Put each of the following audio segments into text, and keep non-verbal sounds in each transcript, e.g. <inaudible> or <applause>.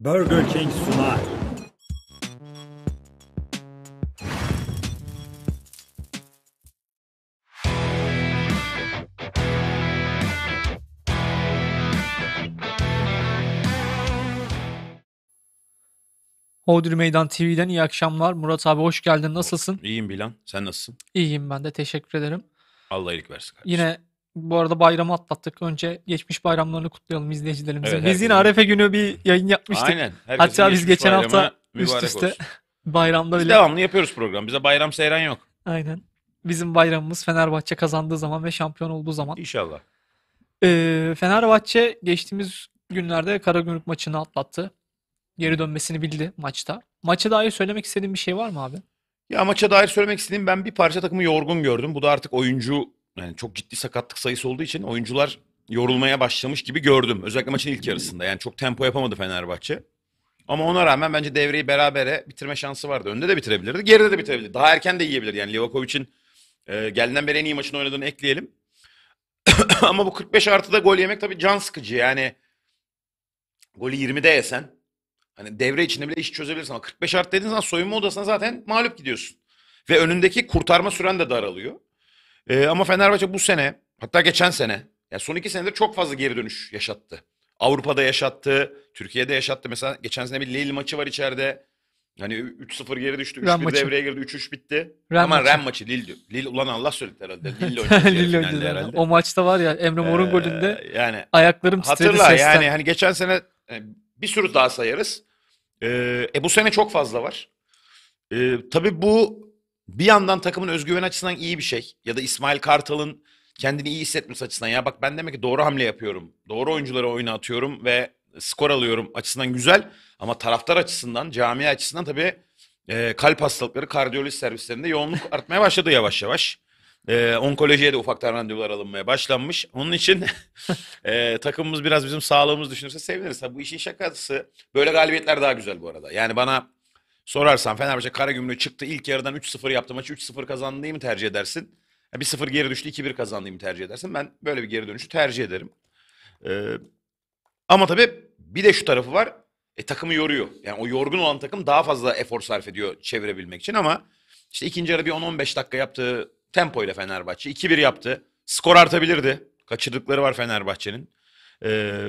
Burger King sunar. Hodri Meydan TV'den iyi akşamlar. Murat abi hoş geldin. Nasılsın? İyiyim Bilan. Sen nasılsın? İyiyim ben de. Teşekkür ederim. Allah iyilik versin kardeşim. Yine bu arada bayramı atlattık. Önce geçmiş bayramlarını kutlayalım izleyicilerimizi. Evet, biz Arefe günü bir yayın yapmıştık. Aynen. Herkesin Hatta biz geçen hafta üst üste olsun. <laughs> bayramda Biz bile devamlı yapıyoruz program. Bize bayram seyran yok. aynen bizim bayramımız Fenerbahçe kazandığı zaman ve şampiyon olduğu zaman. İnşallah. Ee, Fenerbahçe geçtiğimiz günlerde Karagümrük maçını atlattı. Geri dönmesini bildi maçta. Maça dair söylemek istediğin bir şey var mı abi? Ya maça dair söylemek istediğim ben bir parça takımı yorgun gördüm. Bu da artık oyuncu yani çok ciddi sakatlık sayısı olduğu için oyuncular yorulmaya başlamış gibi gördüm. Özellikle maçın ilk yarısında. Yani çok tempo yapamadı Fenerbahçe. Ama ona rağmen bence devreyi berabere bitirme şansı vardı. Önde de bitirebilirdi, geride de bitirebilirdi. Daha erken de yiyebilirdi. Yani Livakovic'in e, geldiğinden beri en iyi maçını oynadığını ekleyelim. <coughs> Ama bu 45 artıda gol yemek tabii can sıkıcı. Yani golü 20'de yesen hani devre içinde bile iş çözebilirsin. Ama 45 artı dediğin zaman soyunma odasına zaten mağlup gidiyorsun. Ve önündeki kurtarma süren de daralıyor. E, ama Fenerbahçe bu sene hatta geçen sene yani son iki senedir çok fazla geri dönüş yaşattı. Avrupa'da yaşattı, Türkiye'de yaşattı. Mesela geçen sene bir Lille maçı var içeride. Hani 3-0 geri düştü, 3-1 devreye girdi, 3-3 bitti. Ren Ama Ren maçı Lille diyor. Lille ulan Allah söyledi herhalde. <laughs> Lille oynadı. herhalde. O maçta var ya Emre Mor'un ee, golünde yani ayaklarım titredi hatırla, sesten. yani hani geçen sene e, bir sürü daha sayarız. Ee, e bu sene çok fazla var. Ee, tabii bu bir yandan takımın özgüven açısından iyi bir şey. Ya da İsmail Kartal'ın kendini iyi hissetmesi açısından. Ya bak ben demek ki doğru hamle yapıyorum. Doğru oyunculara oyunu atıyorum ve skor alıyorum açısından güzel. Ama taraftar açısından, camiye açısından tabii e, kalp hastalıkları kardiyoloji servislerinde yoğunluk <laughs> artmaya başladı yavaş yavaş. E, onkolojiye de ufaktan randevular alınmaya başlanmış. Onun için <laughs> e, takımımız biraz bizim sağlığımız düşünürse seviniriz. Ha, bu işin şakası. Böyle galibiyetler daha güzel bu arada. Yani bana sorarsan Fenerbahçe Karagümrük çıktı ilk yarıdan 3-0 yaptı maçı 3-0 kazandığımı mı tercih edersin? Bir 0 geri düştü 2-1 kazandığımı mı tercih edersin? Ben böyle bir geri dönüşü tercih ederim. Ee, ama tabii bir de şu tarafı var. E, takımı yoruyor. Yani o yorgun olan takım daha fazla efor sarf ediyor çevirebilmek için ama işte ikinci yarı bir 10-15 dakika yaptığı tempoyla Fenerbahçe 2-1 yaptı. Skor artabilirdi. Kaçırdıkları var Fenerbahçe'nin. Ee,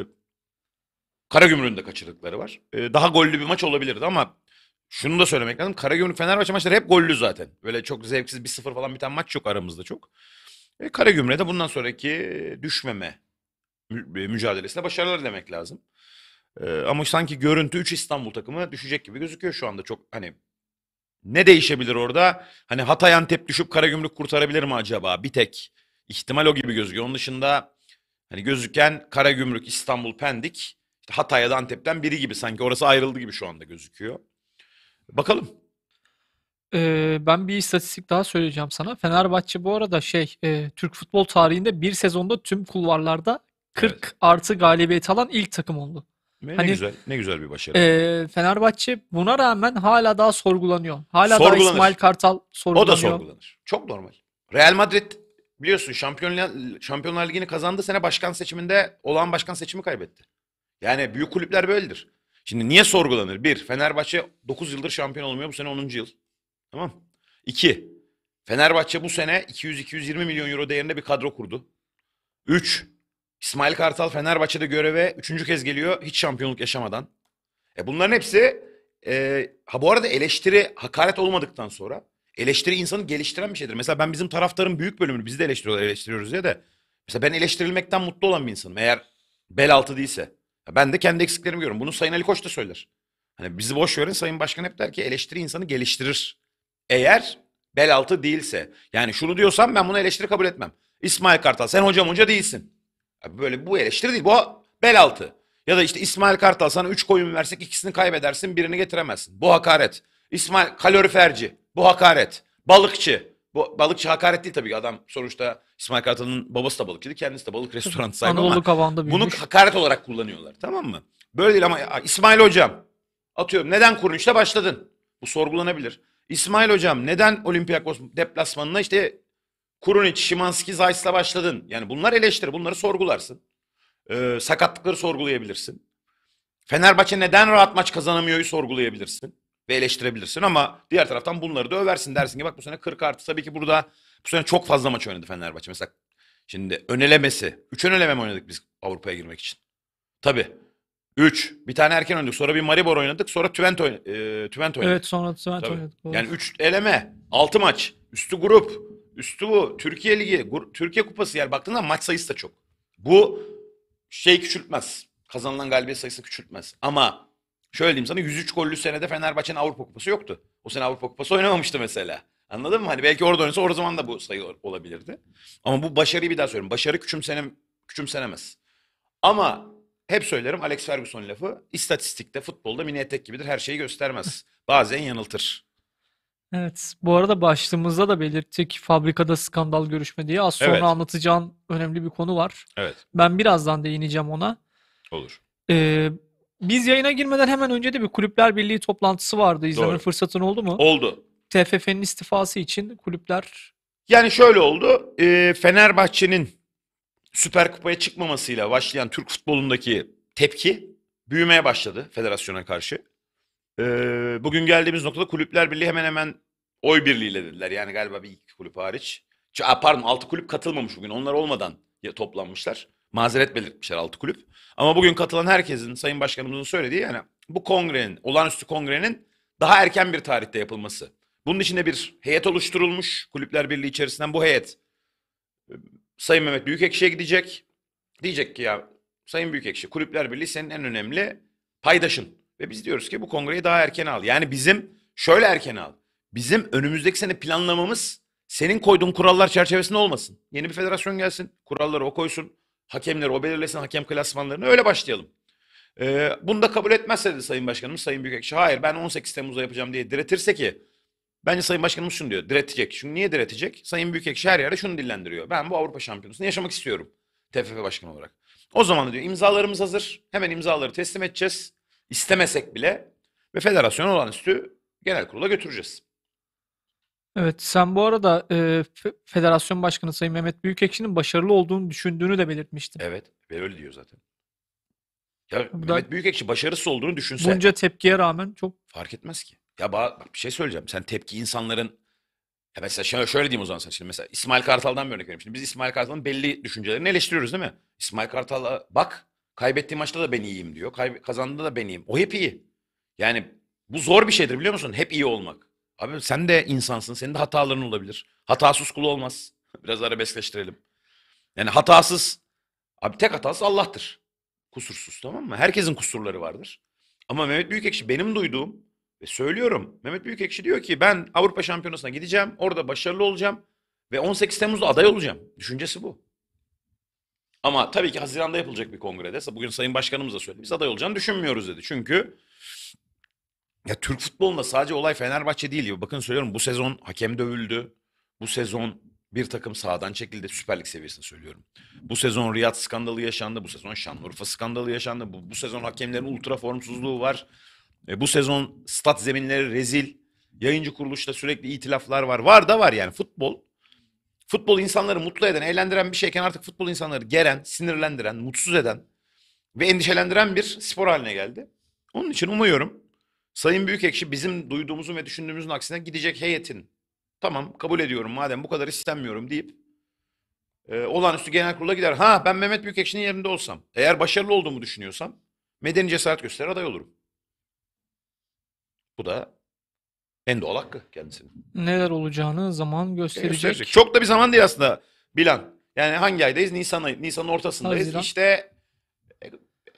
Karagümrük'ün de kaçırdıkları var. Ee, daha gollü bir maç olabilirdi ama şunu da söylemek lazım. Karagümrük Fenerbahçe maçları hep gollü zaten. Böyle çok zevksiz bir sıfır falan biten maç yok aramızda çok. E, Karagümrük'e de bundan sonraki düşmeme e, mücadelesine başarılar demek lazım. E, ama sanki görüntü 3 İstanbul takımı düşecek gibi gözüküyor şu anda. Çok hani ne değişebilir orada? Hani Hatay Antep düşüp Karagümrük kurtarabilir mi acaba? Bir tek ihtimal o gibi gözüküyor. Onun dışında hani gözüken Karagümrük, İstanbul, Pendik, işte Hatay'a da Antep'ten biri gibi sanki orası ayrıldı gibi şu anda gözüküyor. Bakalım. Ee, ben bir istatistik daha söyleyeceğim sana. Fenerbahçe bu arada şey e, Türk futbol tarihinde bir sezonda tüm kulvarlarda 40 Evet. artı galibiyet alan ilk takım oldu. Ne, Hani- güzel, ne güzel bir başarı. Ee, Fenerbahçe buna rağmen hala daha sorgulanıyor. Hala daha Sorgulanır. İsmail Kartal O da sorgulanır. Çok normal. Real Madrid biliyorsun Şampiyonlar, Şampiyonlar Ligi'ni kazandığı sene başkan seçiminde olağan başkan seçimi kaybetti. Yani büyük kulüpler böyledir. Şimdi niye sorgulanır? Bir, Fenerbahçe 9 yıldır şampiyon olmuyor. Bu sene 10. yıl. Tamam İki, Fenerbahçe bu sene 200-220 milyon euro değerinde bir kadro kurdu. Üç, İsmail Kartal Fenerbahçe'de göreve üçüncü kez geliyor hiç şampiyonluk yaşamadan. E bunların hepsi e, ha bu arada eleştiri hakaret olmadıktan sonra eleştiri insanı geliştiren bir şeydir. Mesela ben bizim taraftarın büyük bölümünü biz de eleştiriyorlar eleştiriyoruz ya da mesela ben eleştirilmekten mutlu olan bir insanım eğer bel altı değilse. Ben de kendi eksiklerimi görüyorum. Bunu Sayın Ali Koç da söyler. Hani bizi boş verin Sayın Başkan hep der ki eleştiri insanı geliştirir. Eğer bel altı değilse. Yani şunu diyorsam ben bunu eleştiri kabul etmem. İsmail Kartal sen hocam hoca değilsin. Böyle bu eleştiri değil. Bu bel altı. Ya da işte İsmail Kartal sana 3 koyun versek ikisini kaybedersin birini getiremezsin. Bu hakaret. İsmail kaloriferci. Bu hakaret. Balıkçı. Bu balıkçı hakaret değil tabii ki. Adam sonuçta İsmail Kartal'ın babası da balıkçıydı. Kendisi de balık restoranı sahibi Anadolu ama bunu hakaret olarak kullanıyorlar. Tamam mı? Böyle değil ama İsmail Hocam atıyorum neden kuruluşta başladın? Bu sorgulanabilir. İsmail Hocam neden Olympiakos deplasmanına işte Kurunic, Şimanski, Zayt'la başladın? Yani bunlar eleştiri. Bunları sorgularsın. Ee, sakatlıkları sorgulayabilirsin. Fenerbahçe neden rahat maç kazanamıyor'yu sorgulayabilirsin ve eleştirebilirsin ama diğer taraftan bunları da översin dersin ki bak bu sene 40 artı tabii ki burada bu sene çok fazla maç oynadı Fenerbahçe. Mesela şimdi önelemesi. 3 öneleme mi oynadık biz Avrupa'ya girmek için? Tabii. 3. Bir tane erken oynadık. Sonra bir Maribor oynadık. Sonra Twente, oyn e, Twente oynadık. Evet sonra Twente Tabii. oynadık. Doğru. Yani 3 eleme, 6 maç, üstü grup, üstü bu, Türkiye Ligi, Türkiye Kupası yani baktığında maç sayısı da çok. Bu şey küçültmez. Kazanılan galibiyet sayısı küçültmez. Ama Şöyle diyeyim sana 103 gollü senede Fenerbahçe'nin Avrupa Kupası yoktu. O sene Avrupa Kupası oynamamıştı mesela. Anladın mı? Hani belki orada oynasa o zaman da bu sayı olabilirdi. Ama bu başarıyı bir daha söylüyorum. Başarı küçümsenem, küçümsenemez. Ama hep söylerim Alex Ferguson lafı. istatistikte futbolda mini etek gibidir. Her şeyi göstermez. <laughs> Bazen yanıltır. Evet. Bu arada başlığımızda da belirttik fabrikada skandal görüşme diye. Az sonra evet. anlatacağın önemli bir konu var. Evet. Ben birazdan değineceğim ona. Olur. Ee, biz yayına girmeden hemen önce de bir Kulüpler Birliği toplantısı vardı. İzleme Doğru. fırsatın oldu mu? Oldu. TFF'nin istifası için kulüpler... Yani şöyle oldu. E, Fenerbahçe'nin Süper Kupa'ya çıkmamasıyla başlayan Türk futbolundaki tepki büyümeye başladı federasyona karşı. E, bugün geldiğimiz noktada Kulüpler Birliği hemen hemen oy birliğiyle dediler. Yani galiba bir iki kulüp hariç. Ç- Pardon altı kulüp katılmamış bugün. Onlar olmadan toplanmışlar mazeret belirtmişler altı kulüp. Ama bugün katılan herkesin, Sayın Başkanımızın söylediği yani bu kongrenin, olağanüstü kongrenin daha erken bir tarihte yapılması. Bunun içinde bir heyet oluşturulmuş Kulüpler Birliği içerisinden bu heyet. Sayın Mehmet Büyükekşi'ye gidecek. Diyecek ki ya Sayın Büyükekşi Kulüpler Birliği senin en önemli paydaşın. Ve biz diyoruz ki bu kongreyi daha erken al. Yani bizim şöyle erken al. Bizim önümüzdeki sene planlamamız senin koyduğun kurallar çerçevesinde olmasın. Yeni bir federasyon gelsin, kuralları o koysun. Hakemler o belirlesin hakem klasmanlarını öyle başlayalım. Ee, bunu da kabul etmezse dedi Sayın Başkanımız Sayın Büyükekşi. Hayır ben 18 Temmuz'da yapacağım diye diretirse ki bence Sayın Başkanımız şunu diyor diretecek. Çünkü niye diretecek? Sayın Büyükekşi her yere şunu dillendiriyor. Ben bu Avrupa Şampiyonası'nı yaşamak istiyorum TFF Başkanı olarak. O zaman da diyor imzalarımız hazır. Hemen imzaları teslim edeceğiz. istemesek bile ve Federasyon olan üstü genel kurula götüreceğiz. Evet, sen bu arada e, Federasyon Başkanı Sayın Mehmet Büyükekşi'nin başarılı olduğunu düşündüğünü de belirtmiştin. Evet. Ve öyle diyor zaten. Ya Bu Mehmet Büyükekşi başarısız olduğunu düşünse Bunca tepkiye rağmen çok fark etmez ki. Ya ba- bak bir şey söyleyeceğim. Sen tepki insanların ya mesela şöyle, şöyle diyeyim o zaman sana şimdi mesela İsmail Kartal'dan bir örnek vereyim. Şimdi biz İsmail Kartal'ın belli düşüncelerini eleştiriyoruz değil mi? İsmail Kartal'a bak kaybettiği maçta da ben iyiyim diyor. Kay- kazandığında da ben iyiyim. O hep iyi. Yani bu zor bir şeydir biliyor musun? Hep iyi olmak. Abi sen de insansın. Senin de hataların olabilir. Hatasız kul olmaz. <laughs> Biraz arabeskleştirelim. Yani hatasız. Abi tek hatası Allah'tır. Kusursuz tamam mı? Herkesin kusurları vardır. Ama Mehmet Büyükekşi benim duyduğum ve söylüyorum. Mehmet Büyükekşi diyor ki ben Avrupa Şampiyonası'na gideceğim. Orada başarılı olacağım. Ve 18 Temmuz'da aday olacağım. Düşüncesi bu. Ama tabii ki Haziran'da yapılacak bir kongrede. Bugün Sayın Başkanımız da söyledi. Biz aday olacağını düşünmüyoruz dedi. Çünkü ya Türk futbolunda sadece olay Fenerbahçe değil. Ya. Bakın söylüyorum bu sezon hakem dövüldü. Bu sezon bir takım sağdan çekildi. Süper Lig seviyesini söylüyorum. Bu sezon Riyad skandalı yaşandı. Bu sezon Şanlıurfa skandalı yaşandı. Bu, bu sezon hakemlerin ultra formsuzluğu var. E, bu sezon stat zeminleri rezil. Yayıncı kuruluşta sürekli itilaflar var. Var da var yani futbol. Futbol insanları mutlu eden, eğlendiren bir şeyken artık futbol insanları geren, sinirlendiren, mutsuz eden ve endişelendiren bir spor haline geldi. Onun için umuyorum Sayın Büyükekşi bizim duyduğumuzun ve düşündüğümüzün aksine gidecek heyetin tamam kabul ediyorum madem bu kadar istenmiyorum deyip e, olağanüstü genel kurula gider. Ha ben Mehmet Büyükekşi'nin yerinde olsam eğer başarılı olduğumu düşünüyorsam medeni cesaret gösterir aday olurum. Bu da en doğal hakkı kendisinin. Neler olacağını zaman e, gösterecek. gösterecek. Çok da bir zaman değil aslında Bilan. Yani hangi aydayız? Nisan ayı, Nisan'ın ortasındayız. Haziran. İşte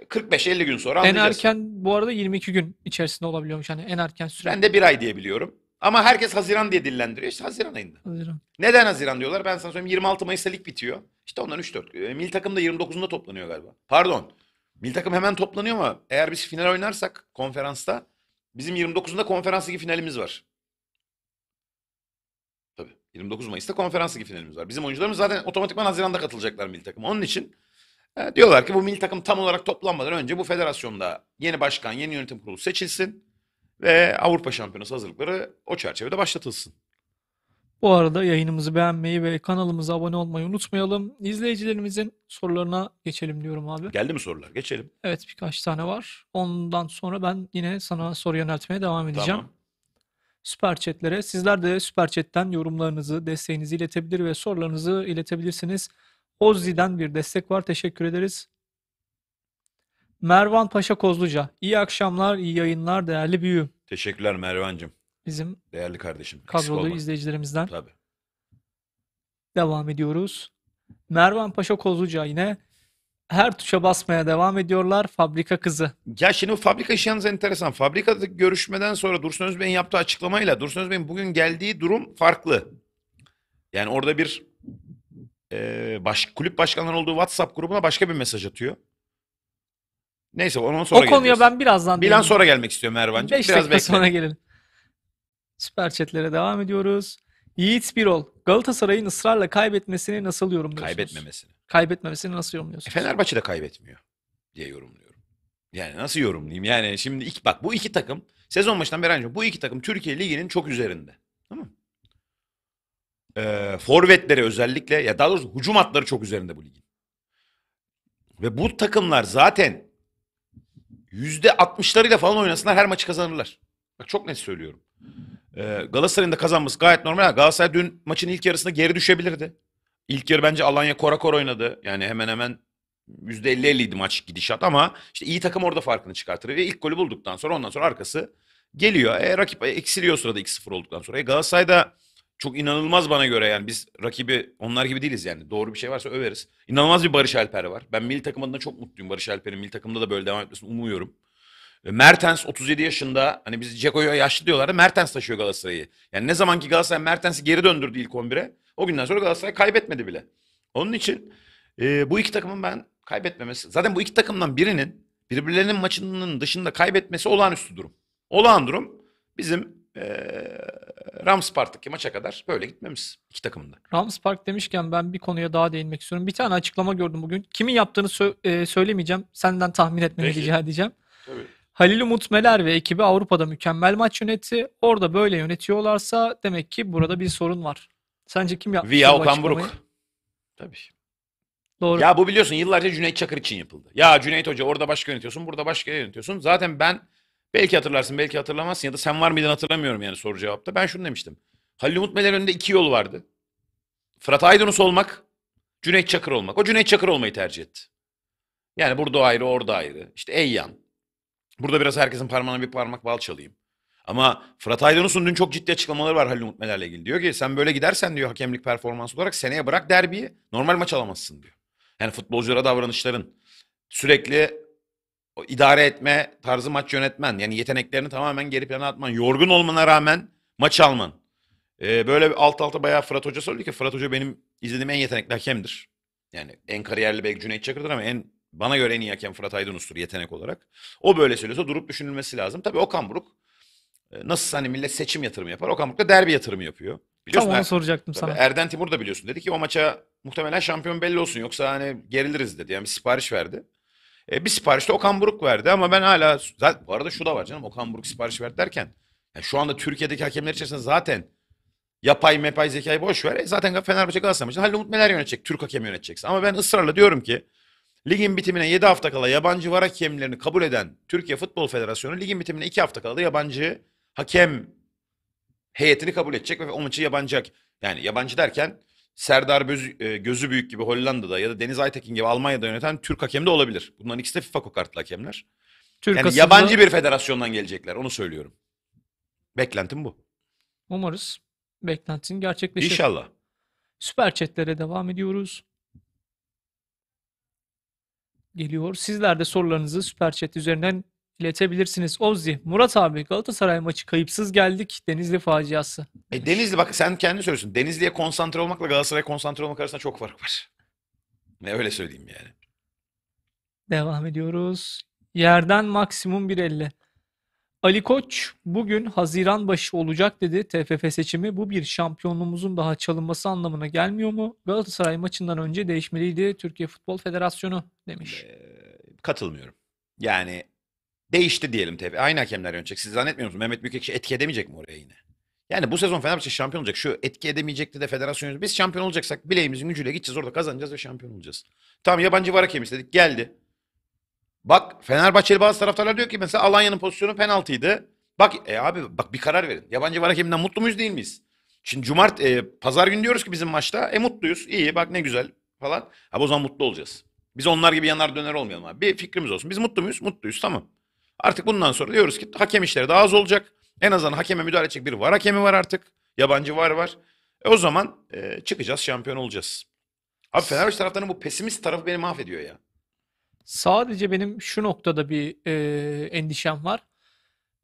45-50 gün sonra En erken bu arada 22 gün içerisinde olabiliyormuş. Hani en erken süre. Ben de bir ay diye biliyorum. Ama herkes Haziran diye dillendiriyor. İşte Haziran ayında. Haziran. Neden Haziran diyorlar? Ben sana söyleyeyim 26 Mayıs'ta lig bitiyor. İşte ondan 3-4. E, milli takım da 29'unda toplanıyor galiba. Pardon. Milli takım hemen toplanıyor ama eğer biz final oynarsak konferansta bizim 29'unda konferans ligi finalimiz var. Tabii 29 Mayıs'ta konferans ligi finalimiz var. Bizim oyuncularımız zaten otomatikman Haziran'da katılacaklar milli takım. Onun için ee, diyorlar ki bu milli takım tam olarak toplanmadan önce bu federasyonda yeni başkan, yeni yönetim kurulu seçilsin ve Avrupa Şampiyonası hazırlıkları o çerçevede başlatılsın. Bu arada yayınımızı beğenmeyi ve kanalımıza abone olmayı unutmayalım. İzleyicilerimizin sorularına geçelim diyorum abi. Geldi mi sorular? Geçelim. Evet birkaç tane var. Ondan sonra ben yine sana soru yöneltmeye devam edeceğim. Tamam. Süper chatlere. Sizler de Süper chatten yorumlarınızı, desteğinizi iletebilir ve sorularınızı iletebilirsiniz. Ozzi'den bir destek var. Teşekkür ederiz. Mervan Paşa Kozluca. İyi akşamlar, iyi yayınlar değerli büyüğüm. Teşekkürler Mervancığım. Bizim değerli kardeşim. Kadrolu izleyicilerimizden. Tabii. Devam ediyoruz. Mervan Paşa Kozluca yine her tuşa basmaya devam ediyorlar. Fabrika kızı. Ya şimdi fabrika işi yalnız enteresan. Fabrikadaki görüşmeden sonra Dursun Özbey'in yaptığı açıklamayla Dursun Özbey'in bugün geldiği durum farklı. Yani orada bir e, baş, kulüp başkanları olduğu WhatsApp grubuna başka bir mesaj atıyor. Neyse onun sonra O konuya geleceğiz. ben birazdan Bilan sonra gelmek istiyorum Ervan'cığım. Biraz dakika bekle. sonra gelelim. Süper chatlere devam ediyoruz. Yiğit Birol, Galatasaray'ın ısrarla kaybetmesini nasıl yorumluyorsunuz? Kaybetmemesini. Kaybetmemesini nasıl yorumluyorsunuz? E, Fenerbahçe de kaybetmiyor diye yorumluyorum. Yani nasıl yorumlayayım? Yani şimdi ilk bak bu iki takım sezon başından beri önce şey. bu iki takım Türkiye Ligi'nin çok üzerinde. Tamam mı? e, ee, forvetlere özellikle ya daha doğrusu hücum hatları çok üzerinde bu ligin. Ve bu takımlar zaten yüzde altmışlarıyla falan oynasınlar her maçı kazanırlar. Bak çok net söylüyorum. Ee, Galatasaray'ın da kazanması gayet normal. Galatasaray dün maçın ilk yarısında geri düşebilirdi. İlk yarı bence Alanya kora kor oynadı. Yani hemen hemen yüzde elli idi maç gidişat ama işte iyi takım orada farkını çıkartır. Ve ilk golü bulduktan sonra ondan sonra arkası geliyor. E, rakip e, eksiliyor sırada 2-0 olduktan sonra. E, Galatasaray'da çok inanılmaz bana göre yani biz rakibi onlar gibi değiliz yani. Doğru bir şey varsa överiz. İnanılmaz bir Barış Alper var. Ben milli takım adına çok mutluyum. Barış Alper'in milli takımda da böyle devam etmesini umuyorum. E, Mertens 37 yaşında. Hani biz Ceko'ya yaşlı diyorlar da Mertens taşıyor Galatasaray'ı. Yani ne zamanki Galatasaray Mertens'i geri döndürdü ilk 11'e. O günden sonra Galatasaray kaybetmedi bile. Onun için e, bu iki takımın ben kaybetmemesi. Zaten bu iki takımdan birinin birbirlerinin maçının dışında kaybetmesi olağanüstü durum. Olağan durum bizim e, Rams Park'taki maça kadar böyle gitmemiz iki takımında. Rams Park demişken ben bir konuya daha değinmek istiyorum. Bir tane açıklama gördüm bugün. Kimin yaptığını sö- e, söylemeyeceğim. Senden tahmin etmeni Peki. rica edeceğim. Tabii. Halil Umut Meler ve ekibi Avrupa'da mükemmel maç yönetti. Orada böyle yönetiyorlarsa demek ki burada bir sorun var. Sence kim yaptı Via bu Okan açıklamayı? Buruk. Tabii. Doğru. Ya bu biliyorsun yıllarca Cüneyt Çakır için yapıldı. Ya Cüneyt Hoca orada başka yönetiyorsun, burada başka yönetiyorsun. Zaten ben Belki hatırlarsın, belki hatırlamazsın ya da sen var mıydın hatırlamıyorum yani soru cevapta. Ben şunu demiştim. Halil Umut Meler önünde iki yol vardı. Fırat Aydınus olmak, Cüneyt Çakır olmak. O Cüneyt Çakır olmayı tercih etti. Yani burada ayrı, orada ayrı. İşte Eyyan. Burada biraz herkesin parmağına bir parmak bal çalayım. Ama Fırat Aydınus'un dün çok ciddi açıklamaları var Halil Umut Meler'le ilgili. Diyor ki sen böyle gidersen diyor hakemlik performansı olarak seneye bırak derbiyi normal maç alamazsın diyor. Yani futbolculara davranışların sürekli o idare etme tarzı maç yönetmen. Yani yeteneklerini tamamen geri plana atman. Yorgun olmana rağmen maç alman. Ee, böyle alt alta bayağı Fırat Hoca söyledi ki Fırat Hoca benim izlediğim en yetenekli hakemdir. Yani en kariyerli belki Cüneyt Çakır'dır ama en bana göre en iyi hakem Fırat Aydınus'tur yetenek olarak. O böyle söylüyorsa durup düşünülmesi lazım. Tabii Okan Buruk e, nasıl hani millet seçim yatırımı yapar. Okan Buruk da derbi yatırımı yapıyor. Biliyorsun, Tam onu er- soracaktım tabii, sana. Erden Timur da biliyorsun dedi ki o maça muhtemelen şampiyon belli olsun yoksa hani geriliriz dedi. Yani bir sipariş verdi. E, bir siparişte Okan Buruk verdi ama ben hala zaten, bu arada şu da var canım Okan Buruk sipariş verdi derken yani şu anda Türkiye'deki hakemler içerisinde zaten yapay mepay zekayı boş ver. E, zaten Fenerbahçe Galatasaray için Halil Umut Meler yönetecek. Türk hakemi yönetecekse. Ama ben ısrarla diyorum ki ligin bitimine 7 hafta kala yabancı var hakemlerini kabul eden Türkiye Futbol Federasyonu ligin bitimine 2 hafta kala da yabancı hakem heyetini kabul edecek ve o maçı yabancı yani yabancı derken Serdar Bözü, e, Gözü Büyük gibi Hollanda'da ya da Deniz Aytekin gibi Almanya'da yöneten Türk hakem de olabilir. Bunların ikisi de FIFA kokartlı hakemler. Türk yani asıllı... yabancı bir federasyondan gelecekler onu söylüyorum. Beklentim bu. Umarız beklentin gerçekleşir. İnşallah. Süper chatlere devam ediyoruz. Geliyor. Sizler de sorularınızı süper chat üzerinden iletebilirsiniz. Ozzi, Murat abi Galatasaray maçı kayıpsız geldik. Denizli faciası. E, Denizli bak sen kendi söylüyorsun. Denizli'ye konsantre olmakla Galatasaray'a konsantre olmak arasında çok fark var. <laughs> Ne öyle söyleyeyim yani. Devam ediyoruz. Yerden maksimum 1.50. Ali Koç bugün Haziran başı olacak dedi TFF seçimi. Bu bir şampiyonluğumuzun daha çalınması anlamına gelmiyor mu? Galatasaray maçından önce değişmeliydi Türkiye Futbol Federasyonu demiş. Ee, katılmıyorum. Yani Değişti diyelim tabii. Aynı hakemler yönetecek. Siz zannetmiyor musunuz? Mehmet Büyükekşi etki edemeyecek mi oraya yine? Yani bu sezon Fenerbahçe şampiyon olacak. Şu etki edemeyecekti de federasyon Biz şampiyon olacaksak bileğimizin gücüyle gideceğiz. Orada kazanacağız ve şampiyon olacağız. Tamam yabancı var hakem istedik. Geldi. Bak Fenerbahçeli bazı taraftarlar diyor ki mesela Alanya'nın pozisyonu penaltıydı. Bak e abi bak bir karar verin. Yabancı var hakeminden mutlu muyuz değil miyiz? Şimdi cumart e, pazar günü diyoruz ki bizim maçta e mutluyuz. İyi bak ne güzel falan. Abi o zaman mutlu olacağız. Biz onlar gibi yanar döner olmayalım abi. Bir fikrimiz olsun. Biz mutlu muyuz? Mutluyuz tamam. Artık bundan sonra diyoruz ki hakem işleri daha az olacak. En azından hakeme müdahale edecek bir var hakemi var artık. Yabancı var var. E o zaman e, çıkacağız şampiyon olacağız. Abi Fenerbahçe taraftarının bu pesimist tarafı beni mahvediyor ya. Sadece benim şu noktada bir e, endişem var.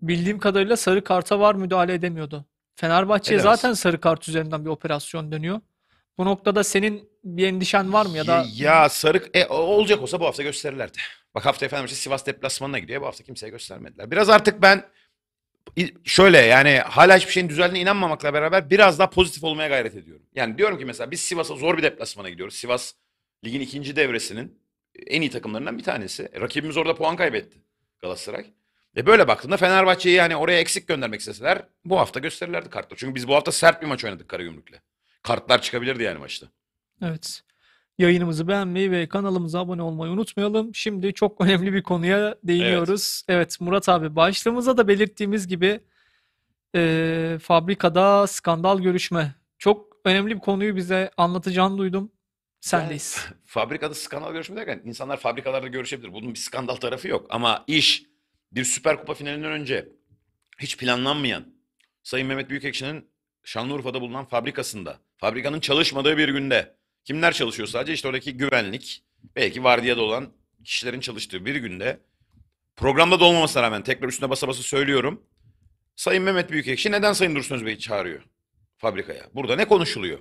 Bildiğim kadarıyla sarı karta var müdahale edemiyordu. Fenerbahçe'ye zaten sarı kart üzerinden bir operasyon dönüyor. Bu noktada senin bir endişen var mı ya da Ya sarık e, olacak olsa bu hafta gösterirlerdi. Bak hafta efendim işte Sivas deplasmanına gidiyor. Bu hafta kimseye göstermediler. Biraz artık ben şöyle yani hala hiçbir şeyin düzeldiğine inanmamakla beraber biraz daha pozitif olmaya gayret ediyorum. Yani diyorum ki mesela biz Sivas'a zor bir deplasmana gidiyoruz. Sivas ligin ikinci devresinin en iyi takımlarından bir tanesi. E, rakibimiz orada puan kaybetti Galatasaray. Ve böyle baktığında Fenerbahçe'yi yani oraya eksik göndermek isteseler bu hafta gösterirlerdi kartla. Çünkü biz bu hafta sert bir maç oynadık Karagümrük'le kartlar çıkabilirdi yani maçta. Evet. Yayınımızı beğenmeyi ve kanalımıza abone olmayı unutmayalım. Şimdi çok <laughs> önemli bir konuya değiniyoruz. Evet, evet Murat abi başlığımıza da belirttiğimiz gibi e, fabrikada skandal görüşme. Çok önemli bir konuyu bize anlatacağını duydum. Sendeyiz. Yani, <laughs> fabrikada skandal görüşme derken insanlar fabrikalarda görüşebilir. Bunun bir skandal tarafı yok. Ama iş bir Süper Kupa finalinden önce hiç planlanmayan Sayın Mehmet Büyükekşi'nin Şanlıurfa'da bulunan fabrikasında, fabrikanın çalışmadığı bir günde kimler çalışıyor sadece? işte oradaki güvenlik, belki vardiyada olan kişilerin çalıştığı bir günde programda da olmamasına rağmen tekrar üstüne basa basa söylüyorum. Sayın Mehmet Büyükekşi neden Sayın Dursun Özbey'i çağırıyor fabrikaya? Burada ne konuşuluyor?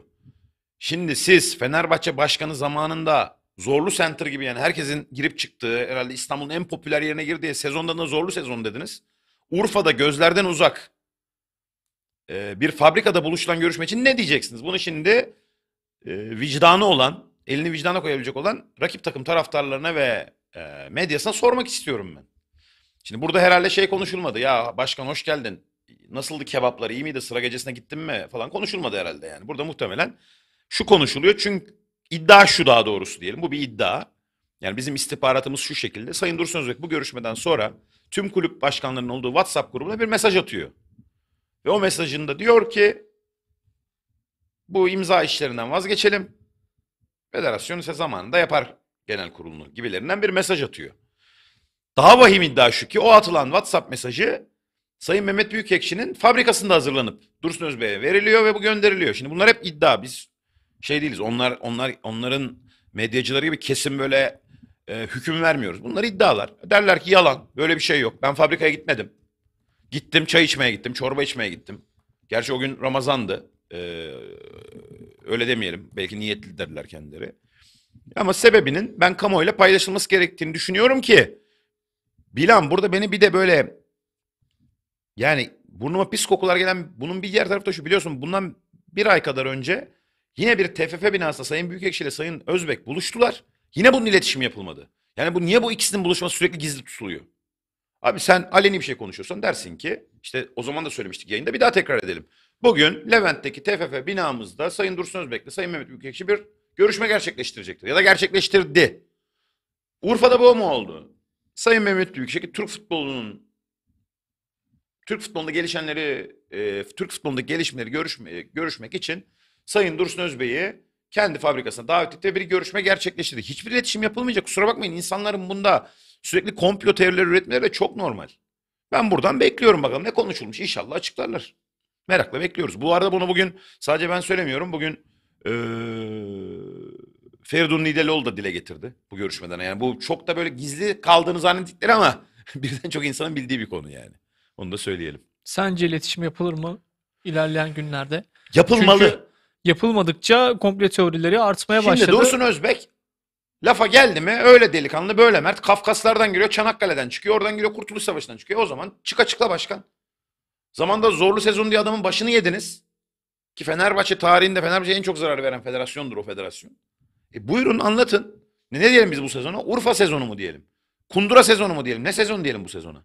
Şimdi siz Fenerbahçe Başkanı zamanında Zorlu Center gibi yani herkesin girip çıktığı herhalde İstanbul'un en popüler yerine girdiği sezonda da zorlu sezon dediniz. Urfa'da gözlerden uzak e, bir fabrikada buluşulan görüşme için ne diyeceksiniz? Bunu şimdi e, vicdanı olan, elini vicdana koyabilecek olan rakip takım taraftarlarına ve e, medyasına sormak istiyorum ben. Şimdi burada herhalde şey konuşulmadı. Ya başkan hoş geldin. Nasıldı kebaplar? iyi miydi? Sıra gecesine gittin mi? Falan konuşulmadı herhalde yani. Burada muhtemelen şu konuşuluyor. Çünkü iddia şu daha doğrusu diyelim. Bu bir iddia. Yani bizim istihbaratımız şu şekilde. Sayın Dursun Özbek bu görüşmeden sonra tüm kulüp başkanlarının olduğu WhatsApp grubuna bir mesaj atıyor. Ve o mesajında diyor ki bu imza işlerinden vazgeçelim. Federasyon ise zamanında yapar genel kurulunu gibilerinden bir mesaj atıyor. Daha vahim iddia şu ki o atılan WhatsApp mesajı Sayın Mehmet Büyükekşi'nin fabrikasında hazırlanıp Dursun Özbey'e veriliyor ve bu gönderiliyor. Şimdi bunlar hep iddia. Biz şey değiliz. Onlar onlar onların medyacıları gibi kesin böyle e, hüküm vermiyoruz. Bunlar iddialar. Derler ki yalan. Böyle bir şey yok. Ben fabrikaya gitmedim. Gittim çay içmeye gittim, çorba içmeye gittim. Gerçi o gün Ramazan'dı. Ee, öyle demeyelim. Belki niyetli derler kendileri. Ama sebebinin ben kamuoyuyla paylaşılması gerektiğini düşünüyorum ki Bilan burada beni bir de böyle yani burnuma pis kokular gelen bunun bir diğer tarafı da şu biliyorsun bundan bir ay kadar önce yine bir TFF binasında Sayın Büyükekşi ile Sayın Özbek buluştular. Yine bunun iletişimi yapılmadı. Yani bu niye bu ikisinin buluşması sürekli gizli tutuluyor? Abi sen aleni bir şey konuşuyorsan dersin ki işte o zaman da söylemiştik yayında bir daha tekrar edelim. Bugün Levent'teki TFF binamızda Sayın Dursun Özbek'le Sayın Mehmet Büyükekşi bir görüşme gerçekleştirecektir ya da gerçekleştirdi. Urfa'da bu mu oldu? Sayın Mehmet Büyükekşi Türk futbolunun Türk futbolunda gelişenleri, e, Türk futbolunda gelişmeleri görüşme, görüşmek için Sayın Dursun Özbey'i kendi fabrikasına davet etti ve bir görüşme gerçekleştirdi. Hiçbir iletişim yapılmayacak. Kusura bakmayın insanların bunda Sürekli komplo teorileri üretmeleri de çok normal. Ben buradan bekliyorum bakalım ne konuşulmuş. İnşallah açıklarlar. Merakla bekliyoruz. Bu arada bunu bugün sadece ben söylemiyorum. Bugün ee, Feridun Nideloğlu da dile getirdi bu görüşmeden. Yani bu çok da böyle gizli kaldığını zannettikleri ama <laughs> birden çok insanın bildiği bir konu yani. Onu da söyleyelim. Sence iletişim yapılır mı ilerleyen günlerde? Yapılmalı. Çünkü yapılmadıkça komple teorileri artmaya Şimdi başladı. Şimdi Dursun Özbek Lafa geldi mi öyle delikanlı böyle mert. Kafkaslardan giriyor Çanakkale'den çıkıyor. Oradan giriyor Kurtuluş Savaşı'ndan çıkıyor. O zaman çık açıkla başkan. Zamanda zorlu sezon diye adamın başını yediniz. Ki Fenerbahçe tarihinde Fenerbahçe'ye en çok zarar veren federasyondur o federasyon. E buyurun anlatın. Ne, ne diyelim biz bu sezona? Urfa sezonu mu diyelim? Kundura sezonu mu diyelim? Ne sezon diyelim bu sezona?